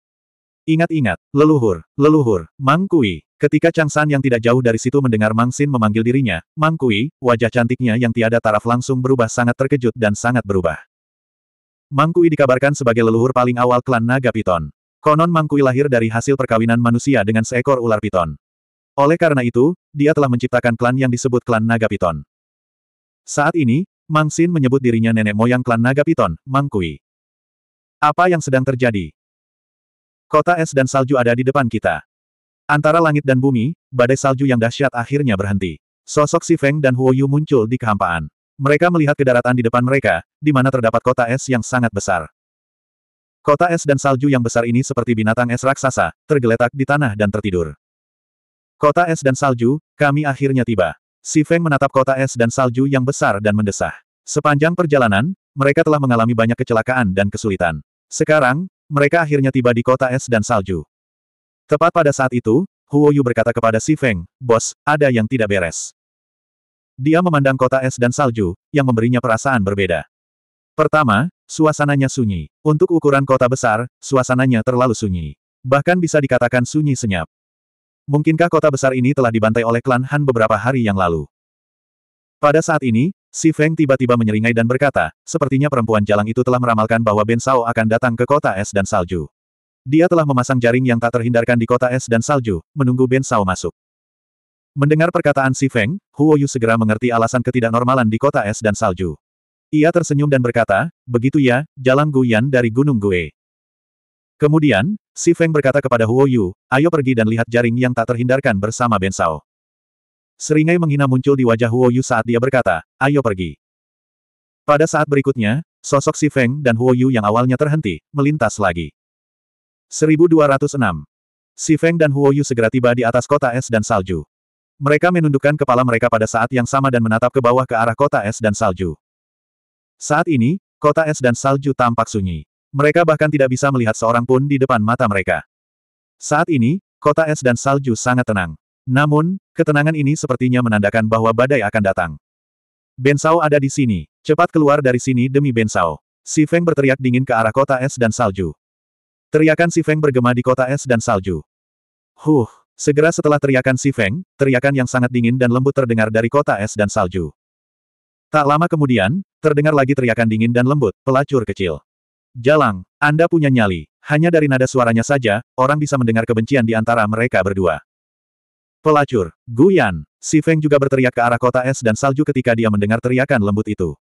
Ingat-ingat, leluhur, leluhur, Mang Kui. Ketika Chang San yang tidak jauh dari situ mendengar Mang sin memanggil dirinya, Mang Kui, wajah cantiknya yang tiada taraf langsung berubah sangat terkejut dan sangat berubah. Mang Kui dikabarkan sebagai leluhur paling awal klan naga piton. Konon Mang Kui lahir dari hasil perkawinan manusia dengan seekor ular piton. Oleh karena itu, dia telah menciptakan klan yang disebut klan Naga Piton. Saat ini, Mang Xin menyebut dirinya nenek moyang klan Naga Piton, Mang Kui. Apa yang sedang terjadi? Kota es dan salju ada di depan kita. Antara langit dan bumi, badai salju yang dahsyat akhirnya berhenti. Sosok Si Feng dan Huo Yu muncul di kehampaan. Mereka melihat ke daratan di depan mereka, di mana terdapat kota es yang sangat besar. Kota es dan salju yang besar ini seperti binatang es raksasa, tergeletak di tanah dan tertidur. Kota es dan salju, kami akhirnya tiba. Si Feng menatap kota es dan salju yang besar dan mendesah. Sepanjang perjalanan, mereka telah mengalami banyak kecelakaan dan kesulitan. Sekarang, mereka akhirnya tiba di kota es dan salju. Tepat pada saat itu, Huo Yu berkata kepada Si Feng, Bos, ada yang tidak beres. Dia memandang kota es dan salju, yang memberinya perasaan berbeda. Pertama, suasananya sunyi. Untuk ukuran kota besar, suasananya terlalu sunyi. Bahkan bisa dikatakan sunyi senyap. Mungkinkah kota besar ini telah dibantai oleh klan Han beberapa hari yang lalu? Pada saat ini, Si Feng tiba-tiba menyeringai dan berkata, sepertinya perempuan jalang itu telah meramalkan bahwa Ben Sao akan datang ke kota es dan salju. Dia telah memasang jaring yang tak terhindarkan di kota es dan salju, menunggu Ben Sao masuk. Mendengar perkataan Si Feng, Huo Yu segera mengerti alasan ketidaknormalan di kota es dan salju. Ia tersenyum dan berkata, begitu ya, jalang Guyan dari Gunung Gue. Kemudian, Si Feng berkata kepada Huo Yu, ayo pergi dan lihat jaring yang tak terhindarkan bersama Ben Sao. Seringai menghina muncul di wajah Huo Yu saat dia berkata, ayo pergi. Pada saat berikutnya, sosok Si Feng dan Huo Yu yang awalnya terhenti, melintas lagi. 1206. Si Feng dan Huo Yu segera tiba di atas kota es dan salju. Mereka menundukkan kepala mereka pada saat yang sama dan menatap ke bawah ke arah kota es dan salju. Saat ini, kota es dan salju tampak sunyi. Mereka bahkan tidak bisa melihat seorang pun di depan mata mereka. Saat ini, kota es dan salju sangat tenang. Namun, ketenangan ini sepertinya menandakan bahwa badai akan datang. Bensau ada di sini. Cepat keluar dari sini demi Bensau. Si Feng berteriak dingin ke arah kota es dan salju. Teriakan Si Feng bergema di kota es dan salju. Huh, segera setelah teriakan Si Feng, teriakan yang sangat dingin dan lembut terdengar dari kota es dan salju. Tak lama kemudian, terdengar lagi teriakan dingin dan lembut, pelacur kecil. Jalang, Anda punya nyali. Hanya dari nada suaranya saja, orang bisa mendengar kebencian di antara mereka berdua. Pelacur, Gu Yan, si Feng juga berteriak ke arah kota es dan salju ketika dia mendengar teriakan lembut itu.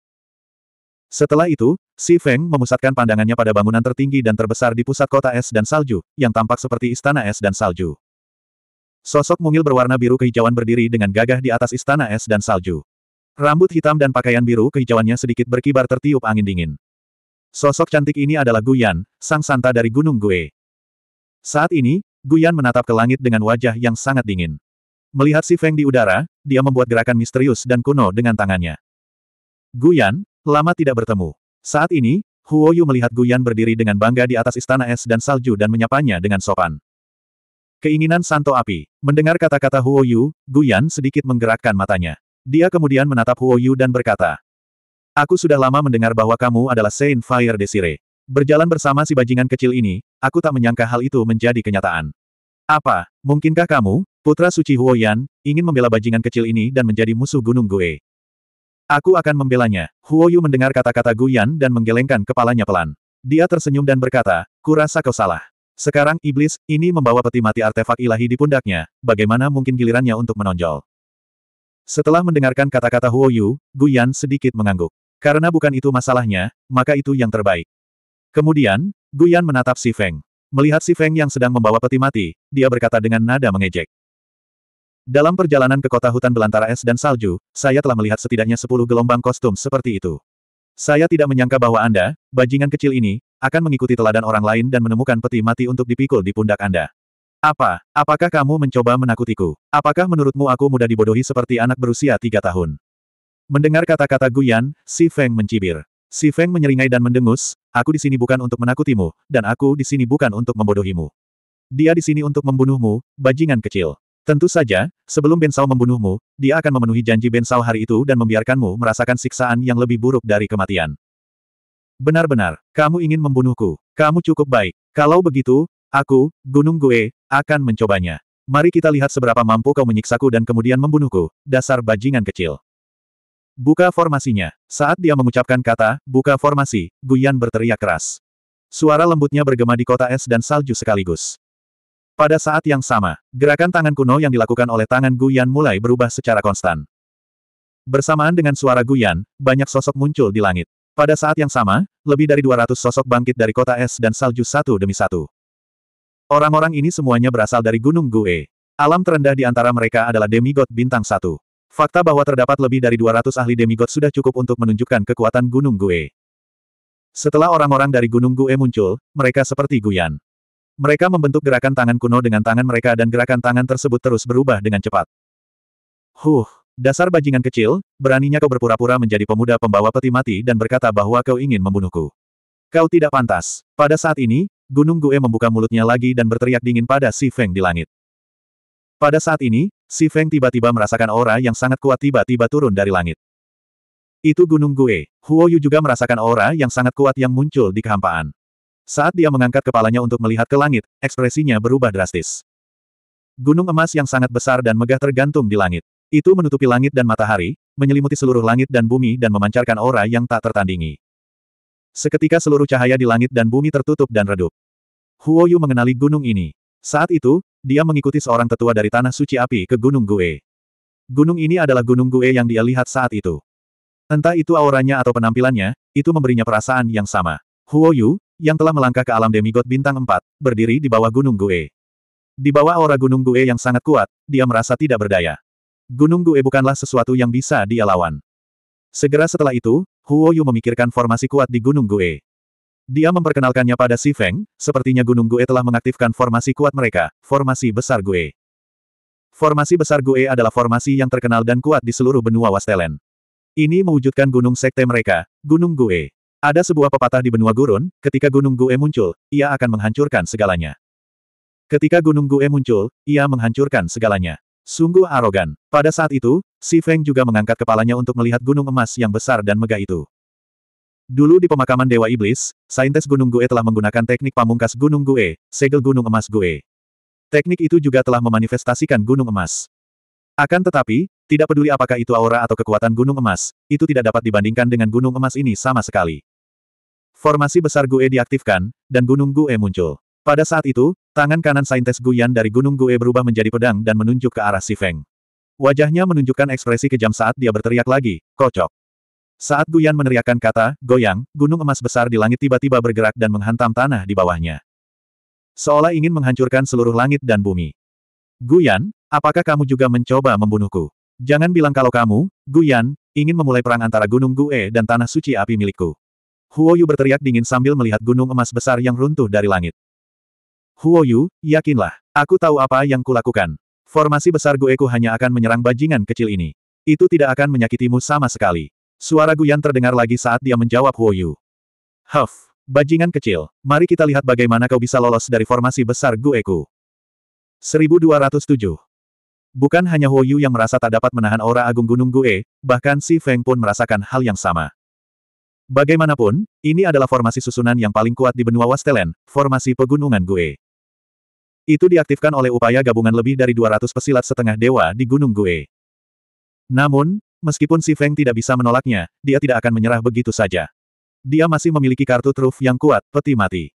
Setelah itu, si Feng memusatkan pandangannya pada bangunan tertinggi dan terbesar di pusat kota es dan salju, yang tampak seperti istana es dan salju. Sosok mungil berwarna biru kehijauan berdiri dengan gagah di atas istana es dan salju. Rambut hitam dan pakaian biru kehijauannya sedikit berkibar tertiup angin dingin. Sosok cantik ini adalah Guyan, sang santa dari Gunung Gue. Saat ini, Guyan menatap ke langit dengan wajah yang sangat dingin. Melihat si Feng di udara, dia membuat gerakan misterius dan kuno dengan tangannya. Guyan, lama tidak bertemu. Saat ini, Huo Yu melihat Guyan berdiri dengan bangga di atas istana es dan salju dan menyapanya dengan sopan. Keinginan Santo Api. Mendengar kata-kata Huo Yu, Guyan sedikit menggerakkan matanya. Dia kemudian menatap Huo Yu dan berkata, Aku sudah lama mendengar bahwa kamu adalah Saint Fire Desire. Berjalan bersama si bajingan kecil ini, aku tak menyangka hal itu menjadi kenyataan. Apa, mungkinkah kamu, putra suci Huoyan, ingin membela bajingan kecil ini dan menjadi musuh gunung Gue? Aku akan membelanya. Huoyu mendengar kata-kata Guyan dan menggelengkan kepalanya pelan. Dia tersenyum dan berkata, kurasa kau salah. Sekarang iblis, ini membawa peti mati artefak ilahi di pundaknya, bagaimana mungkin gilirannya untuk menonjol? Setelah mendengarkan kata-kata Huoyu, Guyan sedikit mengangguk. Karena bukan itu masalahnya, maka itu yang terbaik. Kemudian, Guyan menatap si Feng. Melihat si Feng yang sedang membawa peti mati, dia berkata dengan nada mengejek. Dalam perjalanan ke kota hutan belantara es dan salju, saya telah melihat setidaknya sepuluh gelombang kostum seperti itu. Saya tidak menyangka bahwa Anda, bajingan kecil ini, akan mengikuti teladan orang lain dan menemukan peti mati untuk dipikul di pundak Anda. Apa? Apakah kamu mencoba menakutiku? Apakah menurutmu aku mudah dibodohi seperti anak berusia tiga tahun? Mendengar kata-kata Guyan, Si Feng mencibir. Si Feng menyeringai dan mendengus, aku di sini bukan untuk menakutimu, dan aku di sini bukan untuk membodohimu. Dia di sini untuk membunuhmu, bajingan kecil. Tentu saja, sebelum Bensau membunuhmu, dia akan memenuhi janji Bensau hari itu dan membiarkanmu merasakan siksaan yang lebih buruk dari kematian. Benar-benar, kamu ingin membunuhku. Kamu cukup baik. Kalau begitu, aku, Gunung Gue, akan mencobanya. Mari kita lihat seberapa mampu kau menyiksaku dan kemudian membunuhku, dasar bajingan kecil. Buka formasinya. Saat dia mengucapkan kata, buka formasi, Guyan berteriak keras. Suara lembutnya bergema di kota es dan salju sekaligus. Pada saat yang sama, gerakan tangan kuno yang dilakukan oleh tangan Guyan mulai berubah secara konstan. Bersamaan dengan suara Guyan, banyak sosok muncul di langit. Pada saat yang sama, lebih dari 200 sosok bangkit dari kota es dan salju satu demi satu. Orang-orang ini semuanya berasal dari Gunung Gue. Alam terendah di antara mereka adalah demigod bintang satu. Fakta bahwa terdapat lebih dari 200 ahli demigod sudah cukup untuk menunjukkan kekuatan Gunung Gue. Setelah orang-orang dari Gunung Gue muncul, mereka seperti Guyan. Mereka membentuk gerakan tangan kuno dengan tangan mereka dan gerakan tangan tersebut terus berubah dengan cepat. Huh, dasar bajingan kecil, beraninya kau berpura-pura menjadi pemuda pembawa peti mati dan berkata bahwa kau ingin membunuhku. Kau tidak pantas. Pada saat ini, Gunung Gue membuka mulutnya lagi dan berteriak dingin pada Si Feng di langit. Pada saat ini, Si Feng tiba-tiba merasakan aura yang sangat kuat tiba-tiba turun dari langit. Itu gunung Gue. Huo Yu juga merasakan aura yang sangat kuat yang muncul di kehampaan. Saat dia mengangkat kepalanya untuk melihat ke langit, ekspresinya berubah drastis. Gunung emas yang sangat besar dan megah tergantung di langit. Itu menutupi langit dan matahari, menyelimuti seluruh langit dan bumi dan memancarkan aura yang tak tertandingi. Seketika seluruh cahaya di langit dan bumi tertutup dan redup. Huo Yu mengenali gunung ini. Saat itu, dia mengikuti seorang tetua dari Tanah Suci Api ke Gunung Gue. Gunung ini adalah Gunung Gue yang dia lihat saat itu. Entah itu auranya atau penampilannya, itu memberinya perasaan yang sama. Huo Yu, yang telah melangkah ke alam demigod bintang 4, berdiri di bawah Gunung Gue. Di bawah aura Gunung Gue yang sangat kuat, dia merasa tidak berdaya. Gunung Gue bukanlah sesuatu yang bisa dia lawan. Segera setelah itu, Huo Yu memikirkan formasi kuat di Gunung Gue. Dia memperkenalkannya pada Si Feng, sepertinya Gunung Gue telah mengaktifkan formasi kuat mereka, formasi besar Gue. Formasi besar Gue adalah formasi yang terkenal dan kuat di seluruh benua Wastelen. Ini mewujudkan gunung sekte mereka, Gunung Gue. Ada sebuah pepatah di benua gurun, ketika Gunung Gue muncul, ia akan menghancurkan segalanya. Ketika Gunung Gue muncul, ia menghancurkan segalanya. Sungguh arogan. Pada saat itu, Si Feng juga mengangkat kepalanya untuk melihat gunung emas yang besar dan megah itu. Dulu di pemakaman Dewa Iblis, saintes Gunung Gue telah menggunakan teknik pamungkas Gunung Gue, segel Gunung Emas Gue. Teknik itu juga telah memanifestasikan Gunung Emas. Akan tetapi, tidak peduli apakah itu aura atau kekuatan Gunung Emas, itu tidak dapat dibandingkan dengan Gunung Emas ini sama sekali. Formasi besar Gue diaktifkan, dan Gunung Gue muncul. Pada saat itu, tangan kanan saintes Guyan dari Gunung Gue berubah menjadi pedang dan menunjuk ke arah Si Feng. Wajahnya menunjukkan ekspresi kejam saat dia berteriak lagi, kocok. Saat Guyan meneriakkan kata, goyang, gunung emas besar di langit tiba-tiba bergerak dan menghantam tanah di bawahnya. Seolah ingin menghancurkan seluruh langit dan bumi. Guyan, apakah kamu juga mencoba membunuhku? Jangan bilang kalau kamu, Guyan, ingin memulai perang antara Gunung Gue dan Tanah Suci Api milikku. Huoyu berteriak dingin sambil melihat gunung emas besar yang runtuh dari langit. Huoyu, yakinlah, aku tahu apa yang kulakukan. Formasi besar Gueku hanya akan menyerang bajingan kecil ini. Itu tidak akan menyakitimu sama sekali. Suara Guyan terdengar lagi saat dia menjawab Huo Yu. Huff, bajingan kecil, mari kita lihat bagaimana kau bisa lolos dari formasi besar Gueku. 1207 Bukan hanya Huo Yu yang merasa tak dapat menahan aura agung gunung Gue, bahkan Si Feng pun merasakan hal yang sama. Bagaimanapun, ini adalah formasi susunan yang paling kuat di benua Wastelen, formasi pegunungan Gue. Itu diaktifkan oleh upaya gabungan lebih dari 200 pesilat setengah dewa di Gunung Gue. Namun, Meskipun Si Feng tidak bisa menolaknya, dia tidak akan menyerah begitu saja. Dia masih memiliki kartu truf yang kuat, peti mati.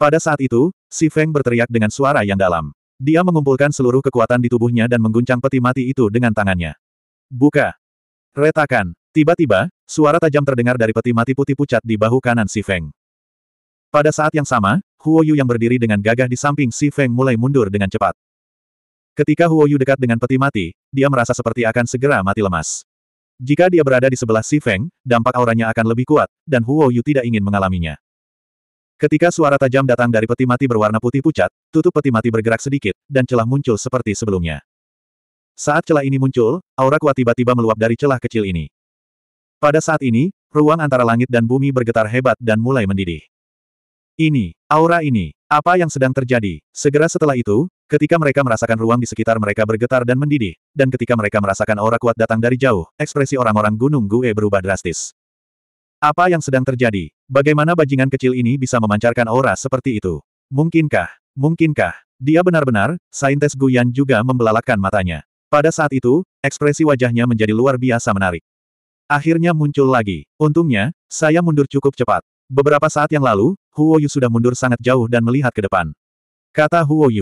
Pada saat itu, Si Feng berteriak dengan suara yang dalam. Dia mengumpulkan seluruh kekuatan di tubuhnya dan mengguncang peti mati itu dengan tangannya. Buka! Retakan! Tiba-tiba, suara tajam terdengar dari peti mati putih pucat di bahu kanan Si Feng. Pada saat yang sama, Huo Yu yang berdiri dengan gagah di samping Si Feng mulai mundur dengan cepat. Ketika Huo Yu dekat dengan peti mati, dia merasa seperti akan segera mati lemas. Jika dia berada di sebelah Si Feng, dampak auranya akan lebih kuat, dan Huo Yu tidak ingin mengalaminya. Ketika suara tajam datang dari peti mati berwarna putih pucat, tutup peti mati bergerak sedikit, dan celah muncul seperti sebelumnya. Saat celah ini muncul, aura kuat tiba-tiba meluap dari celah kecil ini. Pada saat ini, ruang antara langit dan bumi bergetar hebat dan mulai mendidih. Ini, aura ini, apa yang sedang terjadi? Segera setelah itu, Ketika mereka merasakan ruang di sekitar mereka bergetar dan mendidih, dan ketika mereka merasakan aura kuat datang dari jauh, ekspresi orang-orang Gunung Gue berubah drastis. Apa yang sedang terjadi? Bagaimana bajingan kecil ini bisa memancarkan aura seperti itu? Mungkinkah? Mungkinkah? Dia benar-benar, saintes Guyan juga membelalakan matanya. Pada saat itu, ekspresi wajahnya menjadi luar biasa menarik. Akhirnya muncul lagi. Untungnya, saya mundur cukup cepat. Beberapa saat yang lalu, Huo sudah mundur sangat jauh dan melihat ke depan. Kata Huo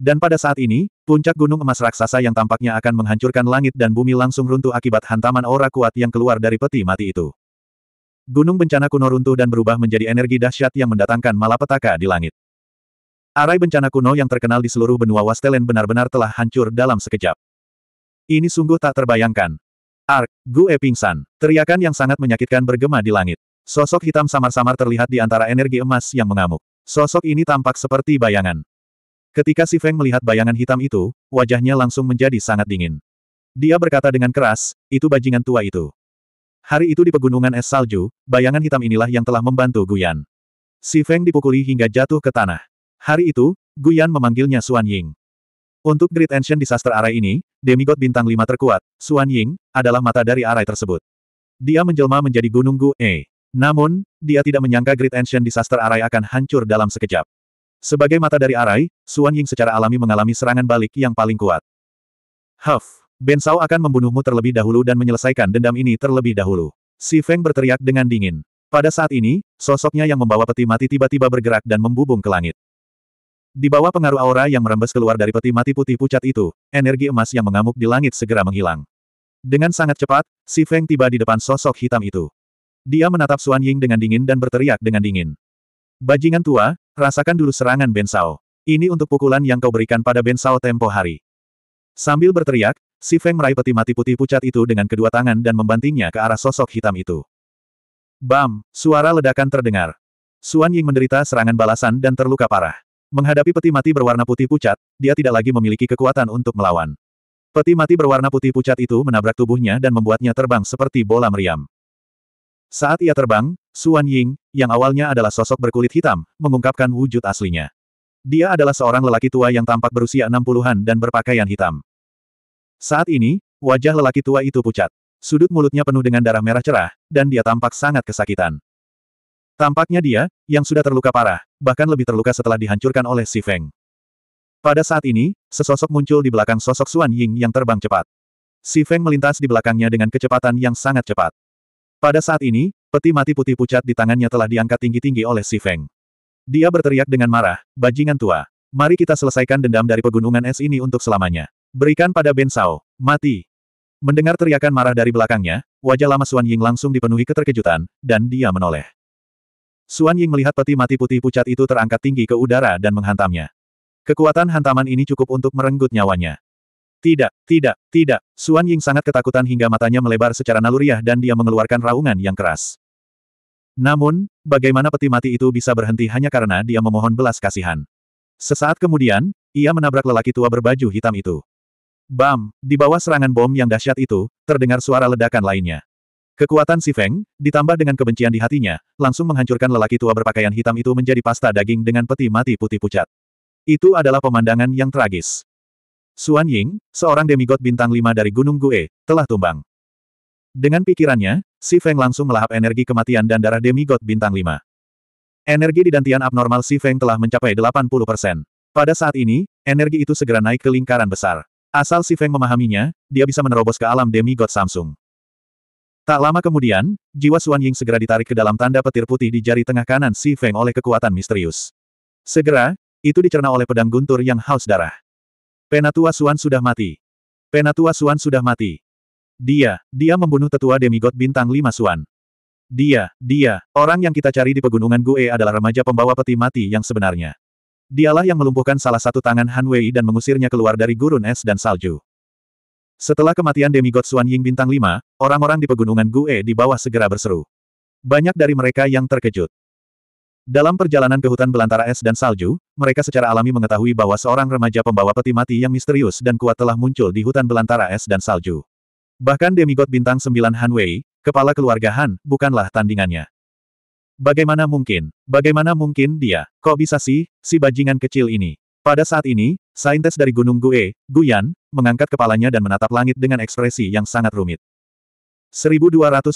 dan pada saat ini, puncak gunung emas raksasa yang tampaknya akan menghancurkan langit dan bumi langsung runtuh akibat hantaman aura kuat yang keluar dari peti mati itu. Gunung bencana kuno runtuh dan berubah menjadi energi dahsyat yang mendatangkan malapetaka di langit. Arai bencana kuno yang terkenal di seluruh benua Wastelen benar-benar telah hancur dalam sekejap. Ini sungguh tak terbayangkan. Ark, Gue pingsan. Teriakan yang sangat menyakitkan bergema di langit. Sosok hitam samar-samar terlihat di antara energi emas yang mengamuk. Sosok ini tampak seperti bayangan. Ketika Si Feng melihat bayangan hitam itu, wajahnya langsung menjadi sangat dingin. Dia berkata dengan keras, itu bajingan tua itu. Hari itu di pegunungan es salju, bayangan hitam inilah yang telah membantu Guyan. Si Feng dipukuli hingga jatuh ke tanah. Hari itu, Guyan memanggilnya Suan Ying. Untuk Great Ancient Disaster Array ini, demigod bintang lima terkuat, Suan Ying, adalah mata dari array tersebut. Dia menjelma menjadi gunung Gu E. Namun, dia tidak menyangka Great Ancient Disaster Array akan hancur dalam sekejap. Sebagai mata dari Arai, Suan Ying secara alami mengalami serangan balik yang paling kuat. Huff! Ben Sao akan membunuhmu terlebih dahulu dan menyelesaikan dendam ini terlebih dahulu. Si Feng berteriak dengan dingin. Pada saat ini, sosoknya yang membawa peti mati tiba-tiba bergerak dan membubung ke langit. Di bawah pengaruh aura yang merembes keluar dari peti mati putih pucat itu, energi emas yang mengamuk di langit segera menghilang. Dengan sangat cepat, Si Feng tiba di depan sosok hitam itu. Dia menatap Suan Ying dengan dingin dan berteriak dengan dingin. Bajingan tua, rasakan dulu serangan Bensao. Ini untuk pukulan yang kau berikan pada Bensao tempo hari. Sambil berteriak, Si Feng meraih peti mati putih pucat itu dengan kedua tangan dan membantingnya ke arah sosok hitam itu. Bam! Suara ledakan terdengar. Suan Ying menderita serangan balasan dan terluka parah. Menghadapi peti mati berwarna putih pucat, dia tidak lagi memiliki kekuatan untuk melawan. Peti mati berwarna putih pucat itu menabrak tubuhnya dan membuatnya terbang seperti bola meriam. Saat ia terbang, Suan Ying, yang awalnya adalah sosok berkulit hitam, mengungkapkan wujud aslinya. Dia adalah seorang lelaki tua yang tampak berusia 60-an dan berpakaian hitam. Saat ini, wajah lelaki tua itu pucat. Sudut mulutnya penuh dengan darah merah cerah, dan dia tampak sangat kesakitan. Tampaknya dia, yang sudah terluka parah, bahkan lebih terluka setelah dihancurkan oleh Si Feng. Pada saat ini, sesosok muncul di belakang sosok Suan Ying yang terbang cepat. Si Feng melintas di belakangnya dengan kecepatan yang sangat cepat. Pada saat ini, peti mati putih pucat di tangannya telah diangkat tinggi-tinggi oleh Si Feng. Dia berteriak dengan marah, bajingan tua. Mari kita selesaikan dendam dari pegunungan es ini untuk selamanya. Berikan pada Ben Sao, mati. Mendengar teriakan marah dari belakangnya, wajah lama Suan Ying langsung dipenuhi keterkejutan, dan dia menoleh. Suan Ying melihat peti mati putih pucat itu terangkat tinggi ke udara dan menghantamnya. Kekuatan hantaman ini cukup untuk merenggut nyawanya. Tidak, tidak, tidak. Suan Ying sangat ketakutan hingga matanya melebar secara naluriah dan dia mengeluarkan raungan yang keras. Namun, bagaimana peti mati itu bisa berhenti hanya karena dia memohon belas kasihan. Sesaat kemudian, ia menabrak lelaki tua berbaju hitam itu. Bam! Di bawah serangan bom yang dahsyat itu, terdengar suara ledakan lainnya. Kekuatan si Feng, ditambah dengan kebencian di hatinya, langsung menghancurkan lelaki tua berpakaian hitam itu menjadi pasta daging dengan peti mati putih pucat. Itu adalah pemandangan yang tragis. Suan Ying, seorang demigod bintang lima dari Gunung Gue, telah tumbang. Dengan pikirannya, Si Feng langsung melahap energi kematian dan darah demigod bintang lima. Energi di dantian abnormal Si Feng telah mencapai 80%. Pada saat ini, energi itu segera naik ke lingkaran besar. Asal Si Feng memahaminya, dia bisa menerobos ke alam demigod Samsung. Tak lama kemudian, jiwa Xuan Ying segera ditarik ke dalam tanda petir putih di jari tengah kanan Si Feng oleh kekuatan misterius. Segera, itu dicerna oleh pedang guntur yang haus darah. Penatua Suan sudah mati. Penatua Suan sudah mati. Dia, dia membunuh tetua demigod bintang Lima Suan. Dia, dia, orang yang kita cari di pegunungan Gue adalah remaja pembawa peti mati yang sebenarnya. Dialah yang melumpuhkan salah satu tangan Han Wei dan mengusirnya keluar dari gurun es dan salju. Setelah kematian demigod Suan Ying bintang Lima, orang-orang di pegunungan Gue di bawah segera berseru. Banyak dari mereka yang terkejut. Dalam perjalanan ke hutan belantara es dan salju, mereka secara alami mengetahui bahwa seorang remaja pembawa peti mati yang misterius dan kuat telah muncul di hutan belantara es dan salju. Bahkan demigod bintang sembilan Han Wei, kepala keluarga Han, bukanlah tandingannya. Bagaimana mungkin? Bagaimana mungkin dia? Kok bisa sih, si bajingan kecil ini? Pada saat ini, saintes dari Gunung Gue, Guyan, mengangkat kepalanya dan menatap langit dengan ekspresi yang sangat rumit. 1208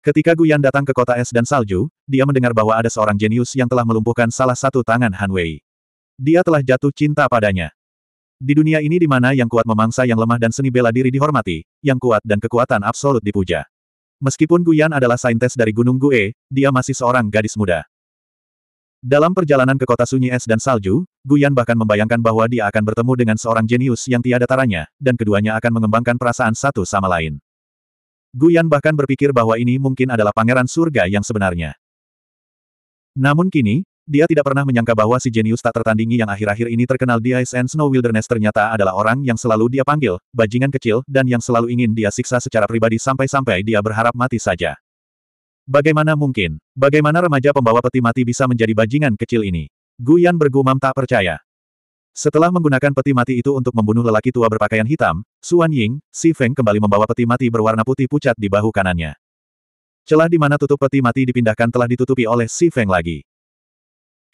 Ketika Guyan datang ke kota es dan salju, dia mendengar bahwa ada seorang jenius yang telah melumpuhkan salah satu tangan Han Wei. Dia telah jatuh cinta padanya. Di dunia ini di mana yang kuat memangsa yang lemah dan seni bela diri dihormati, yang kuat dan kekuatan absolut dipuja. Meskipun Guyan adalah saintes dari Gunung Gue, dia masih seorang gadis muda. Dalam perjalanan ke kota sunyi es dan salju, Guyan bahkan membayangkan bahwa dia akan bertemu dengan seorang jenius yang tiada taranya, dan keduanya akan mengembangkan perasaan satu sama lain. Guyan bahkan berpikir bahwa ini mungkin adalah pangeran surga yang sebenarnya. Namun kini, dia tidak pernah menyangka bahwa si jenius tak tertandingi yang akhir-akhir ini terkenal di Ice and Snow Wilderness ternyata adalah orang yang selalu dia panggil, bajingan kecil, dan yang selalu ingin dia siksa secara pribadi sampai-sampai dia berharap mati saja. Bagaimana mungkin? Bagaimana remaja pembawa peti mati bisa menjadi bajingan kecil ini? Guyan bergumam tak percaya. Setelah menggunakan peti mati itu untuk membunuh lelaki tua berpakaian hitam, Suan Ying, Si Feng kembali membawa peti mati berwarna putih pucat di bahu kanannya. Celah di mana tutup peti mati dipindahkan telah ditutupi oleh Si Feng lagi.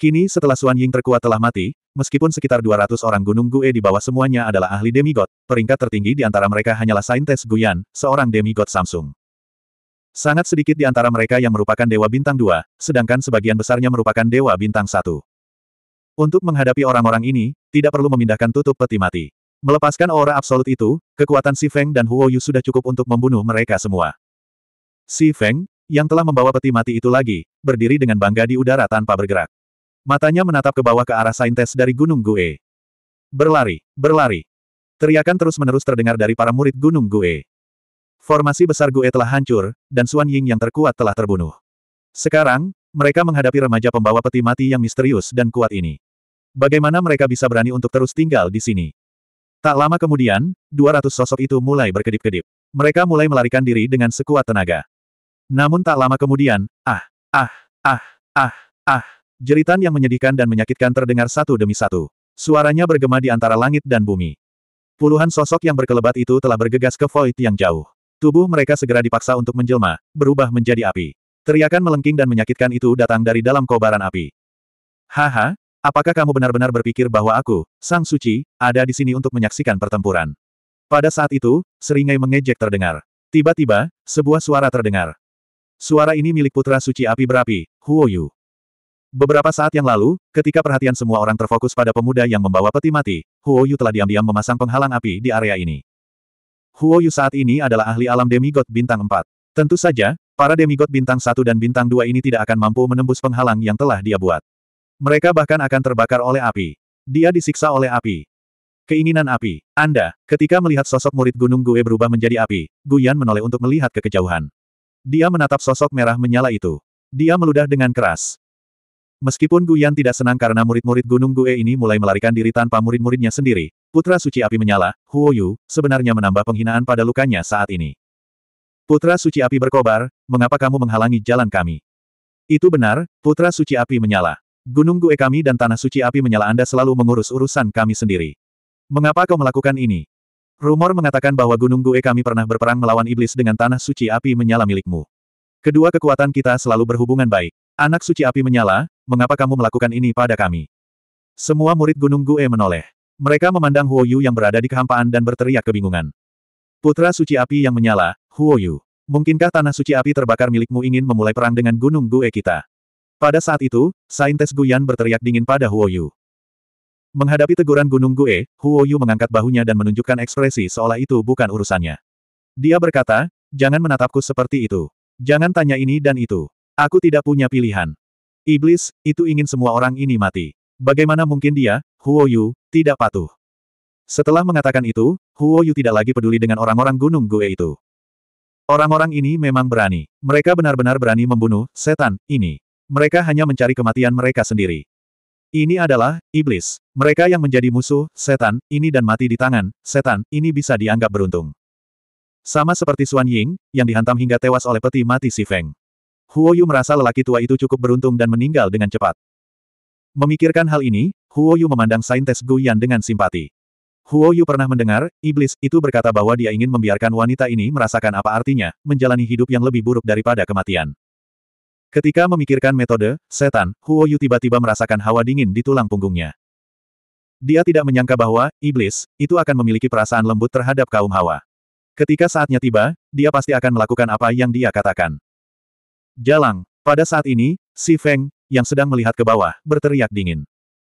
Kini setelah Suan Ying terkuat telah mati, meskipun sekitar 200 orang Gunung Gue di bawah semuanya adalah ahli demigod, peringkat tertinggi di antara mereka hanyalah Saintes Guyan, seorang demigod Samsung. Sangat sedikit di antara mereka yang merupakan Dewa Bintang 2, sedangkan sebagian besarnya merupakan Dewa Bintang 1. Untuk menghadapi orang-orang ini, tidak perlu memindahkan tutup peti mati. Melepaskan aura absolut itu, kekuatan Si Feng dan Huo Yu sudah cukup untuk membunuh mereka semua. Si Feng, yang telah membawa peti mati itu lagi, berdiri dengan bangga di udara tanpa bergerak. Matanya menatap ke bawah ke arah saintes dari Gunung Gue. Berlari, berlari. Teriakan terus-menerus terdengar dari para murid Gunung Gue. Formasi besar Gue telah hancur, dan Suan Ying yang terkuat telah terbunuh. Sekarang, mereka menghadapi remaja pembawa peti mati yang misterius dan kuat ini. Bagaimana mereka bisa berani untuk terus tinggal di sini? Tak lama kemudian, 200 sosok itu mulai berkedip-kedip. Mereka mulai melarikan diri dengan sekuat tenaga. Namun tak lama kemudian, ah, ah, ah, ah, ah, jeritan yang menyedihkan dan menyakitkan terdengar satu demi satu. Suaranya bergema di antara langit dan bumi. Puluhan sosok yang berkelebat itu telah bergegas ke void yang jauh. Tubuh mereka segera dipaksa untuk menjelma, berubah menjadi api. Teriakan melengking dan menyakitkan itu datang dari dalam kobaran api. Haha, Apakah kamu benar-benar berpikir bahwa aku, Sang Suci, ada di sini untuk menyaksikan pertempuran? Pada saat itu, seringai mengejek terdengar. Tiba-tiba, sebuah suara terdengar. Suara ini milik putra suci api berapi, Huoyu. Beberapa saat yang lalu, ketika perhatian semua orang terfokus pada pemuda yang membawa peti mati, Huoyu telah diam-diam memasang penghalang api di area ini. Huoyu saat ini adalah ahli alam demigod bintang 4. Tentu saja, para demigod bintang 1 dan bintang 2 ini tidak akan mampu menembus penghalang yang telah dia buat. Mereka bahkan akan terbakar oleh api. Dia disiksa oleh api. Keinginan api. Anda, ketika melihat sosok murid gunung Gue berubah menjadi api, Guyan menoleh untuk melihat ke kejauhan. Dia menatap sosok merah menyala itu. Dia meludah dengan keras. Meskipun Guyan tidak senang karena murid-murid gunung Gue ini mulai melarikan diri tanpa murid-muridnya sendiri, Putra Suci Api menyala, Huo Yu, sebenarnya menambah penghinaan pada lukanya saat ini. Putra Suci Api berkobar, mengapa kamu menghalangi jalan kami? Itu benar, Putra Suci Api menyala. Gunung Gue kami dan Tanah Suci Api Menyala Anda selalu mengurus urusan kami sendiri. Mengapa kau melakukan ini? Rumor mengatakan bahwa Gunung Gue kami pernah berperang melawan iblis dengan Tanah Suci Api Menyala milikmu. Kedua kekuatan kita selalu berhubungan baik. Anak Suci Api Menyala, mengapa kamu melakukan ini pada kami? Semua murid Gunung Gue menoleh. Mereka memandang Huo Yu yang berada di kehampaan dan berteriak kebingungan. Putra Suci Api yang menyala, Huo Yu. Mungkinkah tanah suci api terbakar milikmu ingin memulai perang dengan gunung Gue kita? Pada saat itu, Saintes Guyan berteriak dingin pada Huo Yu. Menghadapi teguran Gunung Gue, Huo Yu mengangkat bahunya dan menunjukkan ekspresi seolah itu bukan urusannya. Dia berkata, jangan menatapku seperti itu. Jangan tanya ini dan itu. Aku tidak punya pilihan. Iblis, itu ingin semua orang ini mati. Bagaimana mungkin dia, Huo Yu, tidak patuh. Setelah mengatakan itu, Huo Yu tidak lagi peduli dengan orang-orang Gunung Gue itu. Orang-orang ini memang berani. Mereka benar-benar berani membunuh setan ini. Mereka hanya mencari kematian mereka sendiri. Ini adalah iblis. Mereka yang menjadi musuh, setan, ini dan mati di tangan, setan, ini bisa dianggap beruntung. Sama seperti Xuan Ying, yang dihantam hingga tewas oleh peti mati si Feng. Huo Yu merasa lelaki tua itu cukup beruntung dan meninggal dengan cepat. Memikirkan hal ini, Huo Yu memandang saintes Guyan dengan simpati. Huo Yu pernah mendengar, iblis, itu berkata bahwa dia ingin membiarkan wanita ini merasakan apa artinya, menjalani hidup yang lebih buruk daripada kematian. Ketika memikirkan metode, setan, Huo Yu tiba-tiba merasakan hawa dingin di tulang punggungnya. Dia tidak menyangka bahwa, iblis, itu akan memiliki perasaan lembut terhadap kaum hawa. Ketika saatnya tiba, dia pasti akan melakukan apa yang dia katakan. Jalang. Pada saat ini, si Feng, yang sedang melihat ke bawah, berteriak dingin.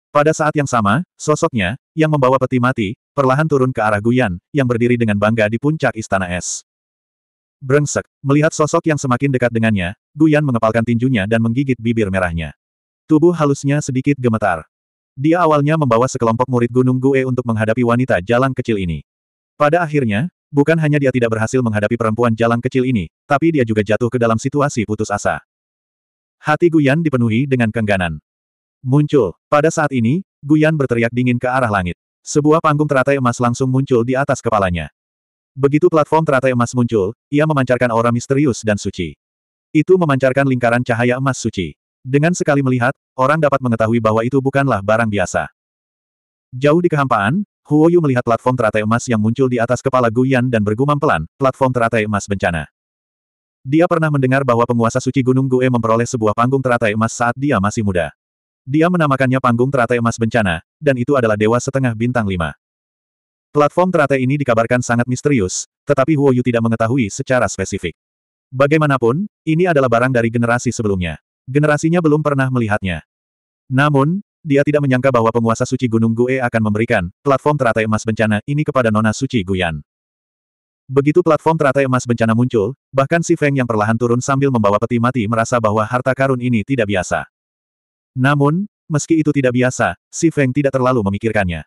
Pada saat yang sama, sosoknya, yang membawa peti mati, perlahan turun ke arah Guyan, yang berdiri dengan bangga di puncak istana es. Brengsek, melihat sosok yang semakin dekat dengannya, Guyan mengepalkan tinjunya dan menggigit bibir merahnya. Tubuh halusnya sedikit gemetar. Dia awalnya membawa sekelompok murid Gunung Gue untuk menghadapi wanita jalang kecil ini. Pada akhirnya, bukan hanya dia tidak berhasil menghadapi perempuan jalang kecil ini, tapi dia juga jatuh ke dalam situasi putus asa. Hati Guyan dipenuhi dengan kengganan. Muncul. Pada saat ini, Guyan berteriak dingin ke arah langit. Sebuah panggung teratai emas langsung muncul di atas kepalanya. Begitu platform teratai emas muncul, ia memancarkan aura misterius dan suci. Itu memancarkan lingkaran cahaya emas suci. Dengan sekali melihat, orang dapat mengetahui bahwa itu bukanlah barang biasa. Jauh di kehampaan, Huoyu melihat platform teratai emas yang muncul di atas kepala Guyan dan bergumam pelan, platform teratai emas bencana. Dia pernah mendengar bahwa penguasa suci Gunung Gue memperoleh sebuah panggung teratai emas saat dia masih muda. Dia menamakannya panggung teratai emas bencana, dan itu adalah dewa setengah bintang lima. Platform teratai ini dikabarkan sangat misterius, tetapi Huo Yu tidak mengetahui secara spesifik. Bagaimanapun, ini adalah barang dari generasi sebelumnya. Generasinya belum pernah melihatnya. Namun, dia tidak menyangka bahwa penguasa suci Gunung Gue akan memberikan platform teratai emas bencana ini kepada Nona Suci Guyan. Begitu platform teratai emas bencana muncul, bahkan si Feng yang perlahan turun sambil membawa peti mati merasa bahwa harta karun ini tidak biasa. Namun, meski itu tidak biasa, si Feng tidak terlalu memikirkannya.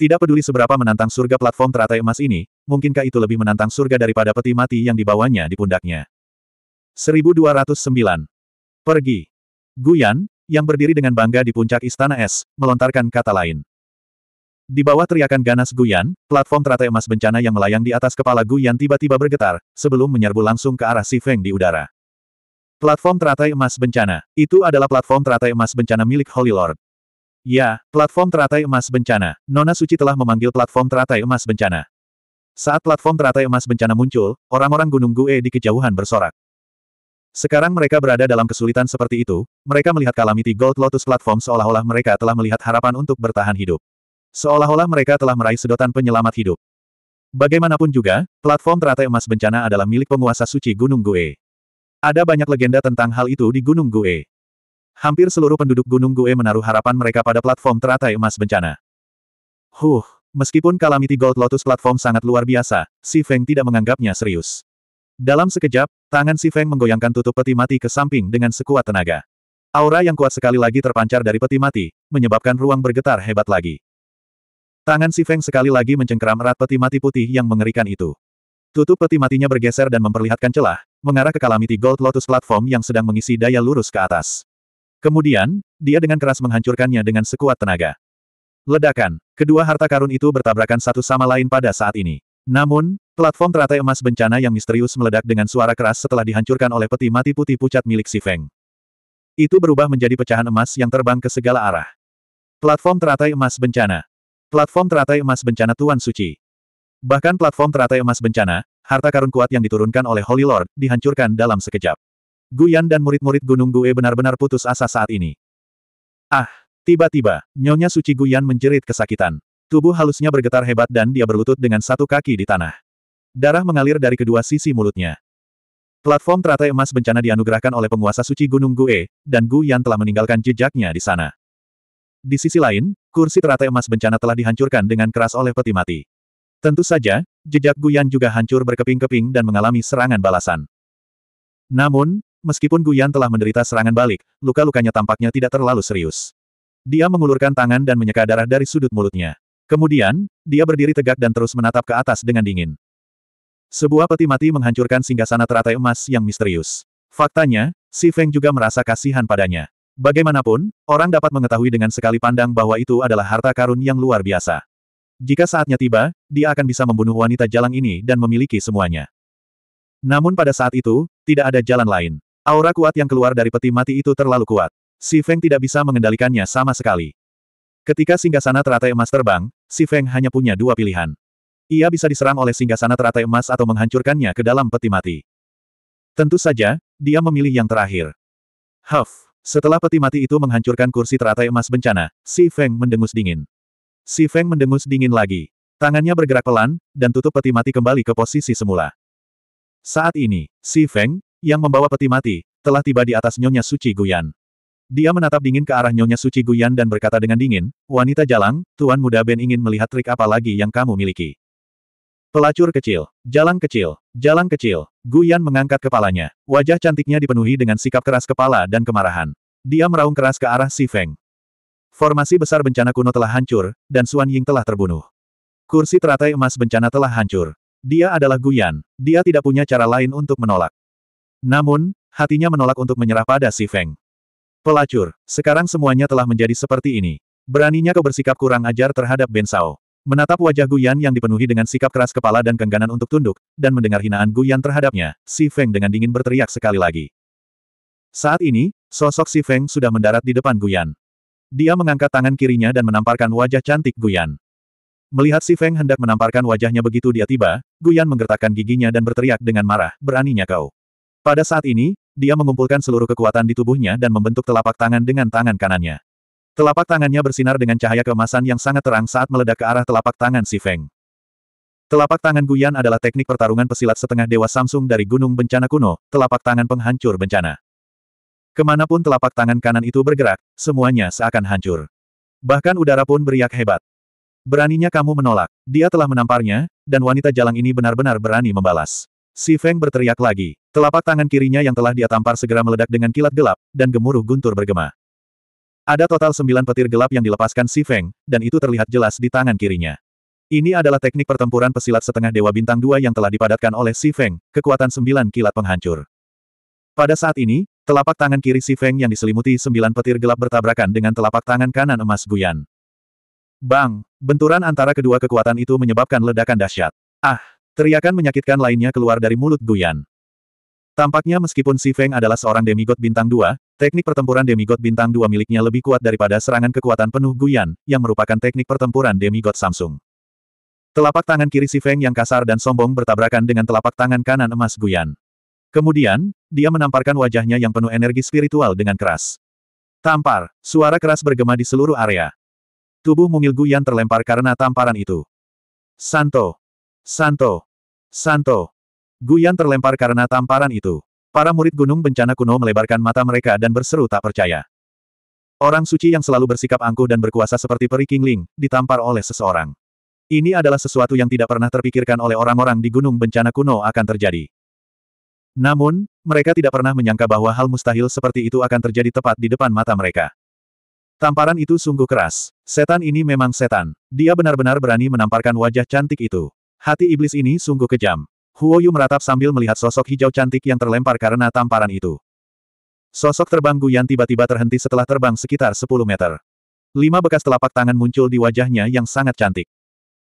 Tidak peduli seberapa menantang surga platform teratai emas ini, mungkinkah itu lebih menantang surga daripada peti mati yang dibawanya di pundaknya. 1209. Pergi. Guyan, yang berdiri dengan bangga di puncak istana es, melontarkan kata lain. Di bawah teriakan ganas Guyan, platform teratai emas bencana yang melayang di atas kepala Guyan tiba-tiba bergetar, sebelum menyerbu langsung ke arah Si Feng di udara. Platform teratai emas bencana. Itu adalah platform teratai emas bencana milik Holy Lord. Ya, platform teratai emas bencana. Nona Suci telah memanggil platform teratai emas bencana. Saat platform teratai emas bencana muncul, orang-orang Gunung Gue di kejauhan bersorak. Sekarang mereka berada dalam kesulitan seperti itu, mereka melihat Calamity Gold Lotus platform seolah-olah mereka telah melihat harapan untuk bertahan hidup. Seolah-olah mereka telah meraih sedotan penyelamat hidup. Bagaimanapun juga, platform teratai emas bencana adalah milik penguasa suci Gunung Gue. Ada banyak legenda tentang hal itu di Gunung Gue. Hampir seluruh penduduk Gunung Gue menaruh harapan mereka pada platform teratai emas bencana. Huh, meskipun Kalamiti Gold Lotus platform sangat luar biasa, Si Feng tidak menganggapnya serius. Dalam sekejap, tangan Si Feng menggoyangkan tutup peti mati ke samping dengan sekuat tenaga. Aura yang kuat sekali lagi terpancar dari peti mati, menyebabkan ruang bergetar hebat lagi. Tangan Si Feng sekali lagi mencengkeram erat peti mati putih yang mengerikan itu. Tutup peti matinya bergeser dan memperlihatkan celah, mengarah ke Kalamiti Gold Lotus platform yang sedang mengisi daya lurus ke atas. Kemudian, dia dengan keras menghancurkannya dengan sekuat tenaga. Ledakan, kedua harta karun itu bertabrakan satu sama lain pada saat ini. Namun, platform teratai emas bencana yang misterius meledak dengan suara keras setelah dihancurkan oleh peti mati putih pucat milik si Feng. Itu berubah menjadi pecahan emas yang terbang ke segala arah. Platform teratai emas bencana. Platform teratai emas bencana Tuan Suci. Bahkan platform teratai emas bencana, harta karun kuat yang diturunkan oleh Holy Lord, dihancurkan dalam sekejap. Guyan dan murid-murid Gunung Gue benar-benar putus asa saat ini. Ah! Tiba-tiba, Nyonya Suci Guyan menjerit kesakitan. Tubuh halusnya bergetar hebat dan dia berlutut dengan satu kaki di tanah. Darah mengalir dari kedua sisi mulutnya. Platform teratai emas bencana dianugerahkan oleh penguasa suci Gunung Gue, dan Guyan telah meninggalkan jejaknya di sana. Di sisi lain, kursi teratai emas bencana telah dihancurkan dengan keras oleh peti mati. Tentu saja, jejak Guyan juga hancur berkeping-keping dan mengalami serangan balasan. Namun, Meskipun Guyan telah menderita serangan balik, luka-lukanya tampaknya tidak terlalu serius. Dia mengulurkan tangan dan menyeka darah dari sudut mulutnya. Kemudian, dia berdiri tegak dan terus menatap ke atas dengan dingin. Sebuah peti mati menghancurkan singgasana teratai emas yang misterius. Faktanya, Si Feng juga merasa kasihan padanya. Bagaimanapun, orang dapat mengetahui dengan sekali pandang bahwa itu adalah harta karun yang luar biasa. Jika saatnya tiba, dia akan bisa membunuh wanita jalang ini dan memiliki semuanya. Namun pada saat itu, tidak ada jalan lain. Aura kuat yang keluar dari peti mati itu terlalu kuat. Si Feng tidak bisa mengendalikannya sama sekali. Ketika singgasana teratai emas terbang, si Feng hanya punya dua pilihan. Ia bisa diserang oleh singgasana teratai emas atau menghancurkannya ke dalam peti mati. Tentu saja, dia memilih yang terakhir. Huff! Setelah peti mati itu menghancurkan kursi teratai emas bencana, si Feng mendengus dingin. Si Feng mendengus dingin lagi. Tangannya bergerak pelan, dan tutup peti mati kembali ke posisi semula. Saat ini, si Feng, yang membawa peti mati, telah tiba di atas Nyonya Suci Guyan. Dia menatap dingin ke arah Nyonya Suci Guyan dan berkata dengan dingin, Wanita Jalang, Tuan Muda Ben ingin melihat trik apa lagi yang kamu miliki. Pelacur kecil, jalang kecil, jalang kecil, Guyan mengangkat kepalanya. Wajah cantiknya dipenuhi dengan sikap keras kepala dan kemarahan. Dia meraung keras ke arah Si Feng. Formasi besar bencana kuno telah hancur, dan Suan Ying telah terbunuh. Kursi teratai emas bencana telah hancur. Dia adalah Guyan, dia tidak punya cara lain untuk menolak. Namun, hatinya menolak untuk menyerah pada si Feng. Pelacur, sekarang semuanya telah menjadi seperti ini. Beraninya kau bersikap kurang ajar terhadap Ben Sao. Menatap wajah Guyan yang dipenuhi dengan sikap keras kepala dan kengganan untuk tunduk, dan mendengar hinaan Guyan terhadapnya, Si Feng dengan dingin berteriak sekali lagi. Saat ini, sosok Si Feng sudah mendarat di depan Guyan. Dia mengangkat tangan kirinya dan menamparkan wajah cantik Guyan. Melihat Si Feng hendak menamparkan wajahnya begitu dia tiba, Guyan menggertakkan giginya dan berteriak dengan marah, beraninya kau. Pada saat ini, dia mengumpulkan seluruh kekuatan di tubuhnya dan membentuk telapak tangan dengan tangan kanannya. Telapak tangannya bersinar dengan cahaya keemasan yang sangat terang saat meledak ke arah telapak tangan si Feng. Telapak tangan Guyan adalah teknik pertarungan pesilat setengah dewa Samsung dari Gunung Bencana Kuno, telapak tangan penghancur bencana. Kemanapun telapak tangan kanan itu bergerak, semuanya seakan hancur. Bahkan udara pun beriak hebat. Beraninya kamu menolak. Dia telah menamparnya, dan wanita jalang ini benar-benar berani membalas. Si Feng berteriak lagi. Telapak tangan kirinya yang telah dia tampar segera meledak dengan kilat gelap, dan gemuruh guntur bergema. Ada total sembilan petir gelap yang dilepaskan Si Feng, dan itu terlihat jelas di tangan kirinya. Ini adalah teknik pertempuran pesilat setengah Dewa Bintang dua yang telah dipadatkan oleh Si Feng, kekuatan sembilan kilat penghancur. Pada saat ini, telapak tangan kiri Si Feng yang diselimuti sembilan petir gelap bertabrakan dengan telapak tangan kanan emas Guyan. Bang! Benturan antara kedua kekuatan itu menyebabkan ledakan dahsyat. Ah! Teriakan menyakitkan lainnya keluar dari mulut Guyan. Tampaknya meskipun Si Feng adalah seorang demigod bintang 2, teknik pertempuran demigod bintang dua miliknya lebih kuat daripada serangan kekuatan penuh Guyan, yang merupakan teknik pertempuran demigod Samsung. Telapak tangan kiri Si Feng yang kasar dan sombong bertabrakan dengan telapak tangan kanan emas Guyan. Kemudian, dia menamparkan wajahnya yang penuh energi spiritual dengan keras. Tampar, suara keras bergema di seluruh area. Tubuh mungil Guyan terlempar karena tamparan itu. Santo, Santo! Santo! Guyan terlempar karena tamparan itu. Para murid gunung bencana kuno melebarkan mata mereka dan berseru tak percaya. Orang suci yang selalu bersikap angkuh dan berkuasa seperti peri Kingling, ditampar oleh seseorang. Ini adalah sesuatu yang tidak pernah terpikirkan oleh orang-orang di gunung bencana kuno akan terjadi. Namun, mereka tidak pernah menyangka bahwa hal mustahil seperti itu akan terjadi tepat di depan mata mereka. Tamparan itu sungguh keras. Setan ini memang setan. Dia benar-benar berani menamparkan wajah cantik itu. Hati iblis ini sungguh kejam. Huo Yu meratap sambil melihat sosok hijau cantik yang terlempar karena tamparan itu. Sosok terbang Guyan tiba-tiba terhenti setelah terbang sekitar 10 meter. Lima bekas telapak tangan muncul di wajahnya yang sangat cantik.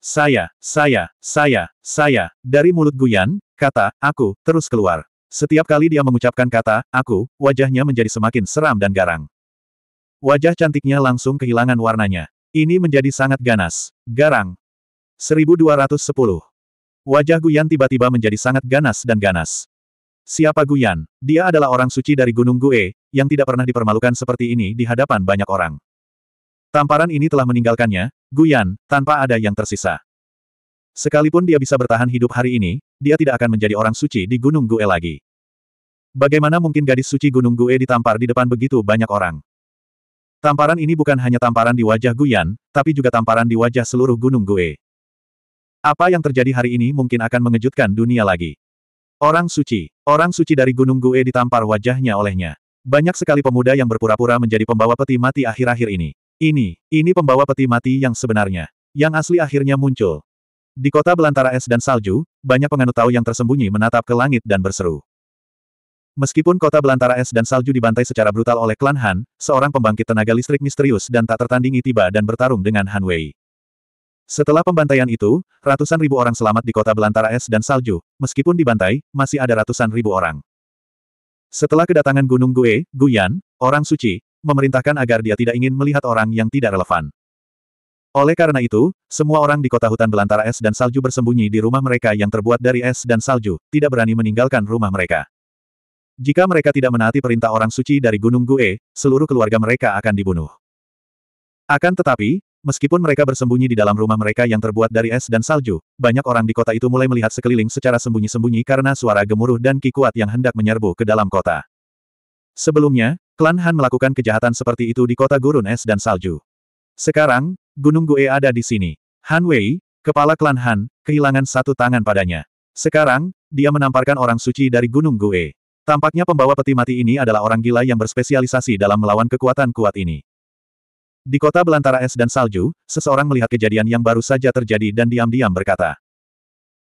Saya, saya, saya, saya, dari mulut Guyan, kata, aku, terus keluar. Setiap kali dia mengucapkan kata, aku, wajahnya menjadi semakin seram dan garang. Wajah cantiknya langsung kehilangan warnanya. Ini menjadi sangat ganas, garang, 1210. Wajah Guyan tiba-tiba menjadi sangat ganas dan ganas. Siapa Guyan? Dia adalah orang suci dari Gunung Gue, yang tidak pernah dipermalukan seperti ini di hadapan banyak orang. Tamparan ini telah meninggalkannya, Guyan, tanpa ada yang tersisa. Sekalipun dia bisa bertahan hidup hari ini, dia tidak akan menjadi orang suci di Gunung Gue lagi. Bagaimana mungkin gadis suci Gunung Gue ditampar di depan begitu banyak orang? Tamparan ini bukan hanya tamparan di wajah Guyan, tapi juga tamparan di wajah seluruh Gunung Gue. Apa yang terjadi hari ini mungkin akan mengejutkan dunia lagi. Orang suci, orang suci dari Gunung Gue ditampar wajahnya olehnya. Banyak sekali pemuda yang berpura-pura menjadi pembawa peti mati akhir-akhir ini. Ini, ini pembawa peti mati yang sebenarnya. Yang asli akhirnya muncul. Di kota belantara es dan salju, banyak penganut tahu yang tersembunyi menatap ke langit dan berseru. Meskipun kota belantara es dan salju dibantai secara brutal oleh klan Han, seorang pembangkit tenaga listrik misterius dan tak tertandingi tiba dan bertarung dengan Han Wei. Setelah pembantaian itu, ratusan ribu orang selamat di kota belantara es dan salju, meskipun dibantai, masih ada ratusan ribu orang. Setelah kedatangan Gunung Gue, Guyan, orang suci, memerintahkan agar dia tidak ingin melihat orang yang tidak relevan. Oleh karena itu, semua orang di kota hutan belantara es dan salju bersembunyi di rumah mereka yang terbuat dari es dan salju, tidak berani meninggalkan rumah mereka. Jika mereka tidak menaati perintah orang suci dari Gunung Gue, seluruh keluarga mereka akan dibunuh. Akan tetapi, Meskipun mereka bersembunyi di dalam rumah mereka yang terbuat dari es dan salju, banyak orang di kota itu mulai melihat sekeliling secara sembunyi-sembunyi karena suara gemuruh dan ki kuat yang hendak menyerbu ke dalam kota. Sebelumnya, klan Han melakukan kejahatan seperti itu di kota gurun es dan salju. Sekarang, Gunung Gue ada di sini. Han Wei, kepala klan Han, kehilangan satu tangan padanya. Sekarang, dia menamparkan orang suci dari Gunung Gue. Tampaknya pembawa peti mati ini adalah orang gila yang berspesialisasi dalam melawan kekuatan kuat ini. Di kota belantara es dan salju, seseorang melihat kejadian yang baru saja terjadi dan diam-diam berkata.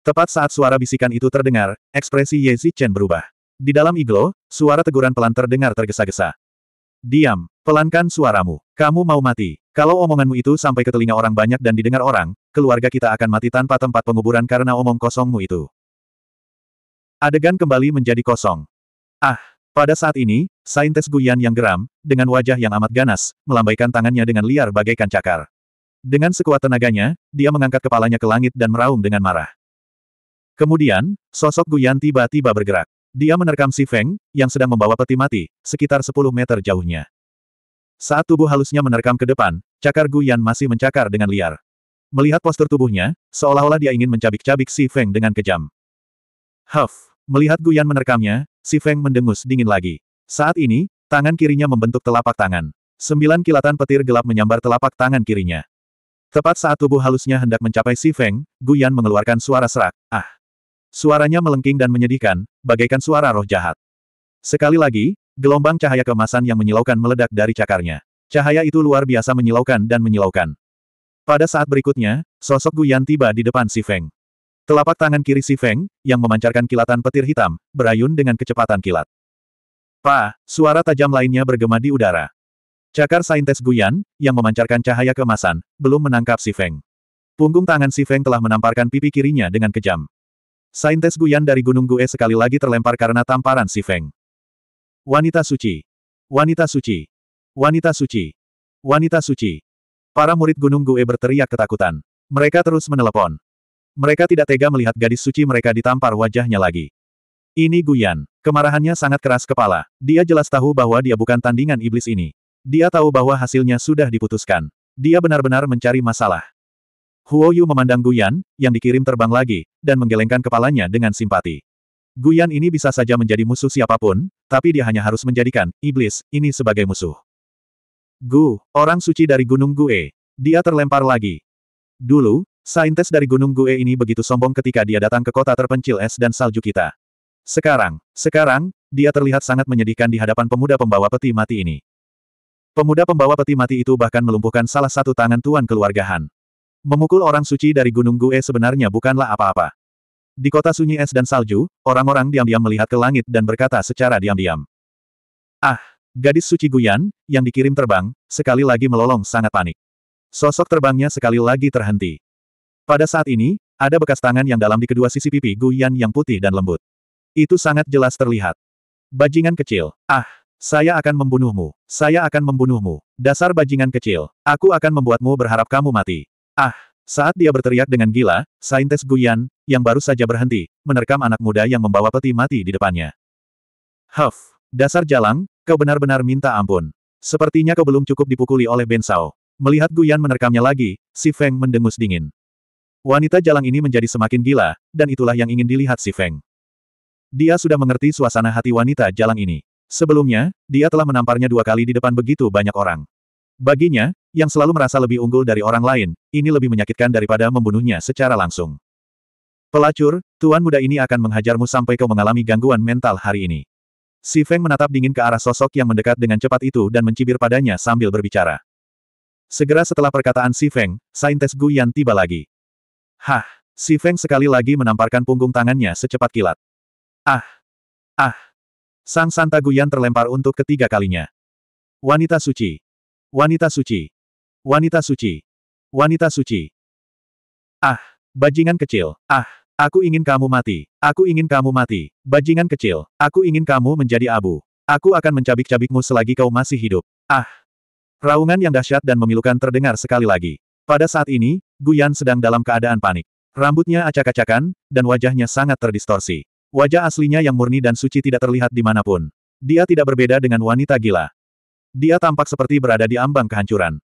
Tepat saat suara bisikan itu terdengar, ekspresi Ye Zichen berubah. Di dalam iglo, suara teguran pelan terdengar tergesa-gesa. Diam, pelankan suaramu. Kamu mau mati. Kalau omonganmu itu sampai ke telinga orang banyak dan didengar orang, keluarga kita akan mati tanpa tempat penguburan karena omong kosongmu itu. Adegan kembali menjadi kosong. Ah, pada saat ini, Saintes Guyan yang geram, dengan wajah yang amat ganas, melambaikan tangannya dengan liar bagaikan cakar. Dengan sekuat tenaganya, dia mengangkat kepalanya ke langit dan meraung dengan marah. Kemudian, sosok Guyan tiba-tiba bergerak. Dia menerkam si Feng, yang sedang membawa peti mati, sekitar 10 meter jauhnya. Saat tubuh halusnya menerkam ke depan, cakar Guyan masih mencakar dengan liar. Melihat postur tubuhnya, seolah-olah dia ingin mencabik-cabik si Feng dengan kejam. Huff! Melihat Guyan menerkamnya, si Feng mendengus dingin lagi. Saat ini, tangan kirinya membentuk telapak tangan. Sembilan kilatan petir gelap menyambar telapak tangan kirinya. Tepat saat tubuh halusnya hendak mencapai si Feng, Guyan mengeluarkan suara serak. Ah! Suaranya melengking dan menyedihkan, bagaikan suara roh jahat. Sekali lagi, gelombang cahaya kemasan yang menyilaukan meledak dari cakarnya. Cahaya itu luar biasa menyilaukan dan menyilaukan. Pada saat berikutnya, sosok Guyan tiba di depan si Feng. Telapak tangan kiri Si Feng, yang memancarkan kilatan petir hitam, berayun dengan kecepatan kilat. Pa, suara tajam lainnya bergema di udara. Cakar saintes Guyan, yang memancarkan cahaya kemasan, belum menangkap Si Feng. Punggung tangan Si Feng telah menamparkan pipi kirinya dengan kejam. Saintes Guyan dari Gunung Gue sekali lagi terlempar karena tamparan Si Feng. Wanita suci. Wanita suci. Wanita suci. Wanita suci. Para murid Gunung Gue berteriak ketakutan. Mereka terus menelepon. Mereka tidak tega melihat gadis suci mereka ditampar wajahnya lagi. Ini Guyan. Kemarahannya sangat keras kepala. Dia jelas tahu bahwa dia bukan tandingan iblis ini. Dia tahu bahwa hasilnya sudah diputuskan. Dia benar-benar mencari masalah. Huo Yu memandang Guyan, yang dikirim terbang lagi, dan menggelengkan kepalanya dengan simpati. Guyan ini bisa saja menjadi musuh siapapun, tapi dia hanya harus menjadikan iblis ini sebagai musuh. Gu, orang suci dari Gunung Gue. Dia terlempar lagi. Dulu, Saintes dari Gunung Gue ini begitu sombong ketika dia datang ke kota terpencil es dan salju kita. Sekarang, sekarang, dia terlihat sangat menyedihkan di hadapan pemuda pembawa peti mati ini. Pemuda pembawa peti mati itu bahkan melumpuhkan salah satu tangan tuan keluarga Han. Memukul orang suci dari Gunung Gue sebenarnya bukanlah apa-apa. Di kota sunyi es dan salju, orang-orang diam-diam melihat ke langit dan berkata secara diam-diam. Ah, gadis suci Guyan, yang dikirim terbang, sekali lagi melolong sangat panik. Sosok terbangnya sekali lagi terhenti. Pada saat ini, ada bekas tangan yang dalam di kedua sisi pipi Yan yang putih dan lembut. Itu sangat jelas terlihat. Bajingan kecil. Ah, saya akan membunuhmu. Saya akan membunuhmu. Dasar bajingan kecil. Aku akan membuatmu berharap kamu mati. Ah, saat dia berteriak dengan gila, saintes Yan, yang baru saja berhenti, menerkam anak muda yang membawa peti mati di depannya. Huff, dasar jalang, kau benar-benar minta ampun. Sepertinya kau belum cukup dipukuli oleh Ben Sao. Melihat Gu Yan menerkamnya lagi, si Feng mendengus dingin. Wanita jalang ini menjadi semakin gila, dan itulah yang ingin dilihat si Feng. Dia sudah mengerti suasana hati wanita jalang ini. Sebelumnya, dia telah menamparnya dua kali di depan begitu banyak orang. Baginya, yang selalu merasa lebih unggul dari orang lain, ini lebih menyakitkan daripada membunuhnya secara langsung. Pelacur, tuan muda ini akan menghajarmu sampai kau mengalami gangguan mental hari ini. Si Feng menatap dingin ke arah sosok yang mendekat dengan cepat itu dan mencibir padanya sambil berbicara. Segera setelah perkataan Si Feng, saintes Guyan tiba lagi. Hah! Si Feng sekali lagi menamparkan punggung tangannya secepat kilat. Ah! Ah! Sang Santa Guyan terlempar untuk ketiga kalinya. Wanita suci. Wanita suci. Wanita suci. Wanita suci. Ah! Bajingan kecil. Ah! Aku ingin kamu mati. Aku ingin kamu mati. Bajingan kecil. Aku ingin kamu menjadi abu. Aku akan mencabik-cabikmu selagi kau masih hidup. Ah! Raungan yang dahsyat dan memilukan terdengar sekali lagi. Pada saat ini, Guyan sedang dalam keadaan panik. Rambutnya acak-acakan, dan wajahnya sangat terdistorsi. Wajah aslinya yang murni dan suci tidak terlihat di dimanapun. Dia tidak berbeda dengan wanita gila. Dia tampak seperti berada di ambang kehancuran.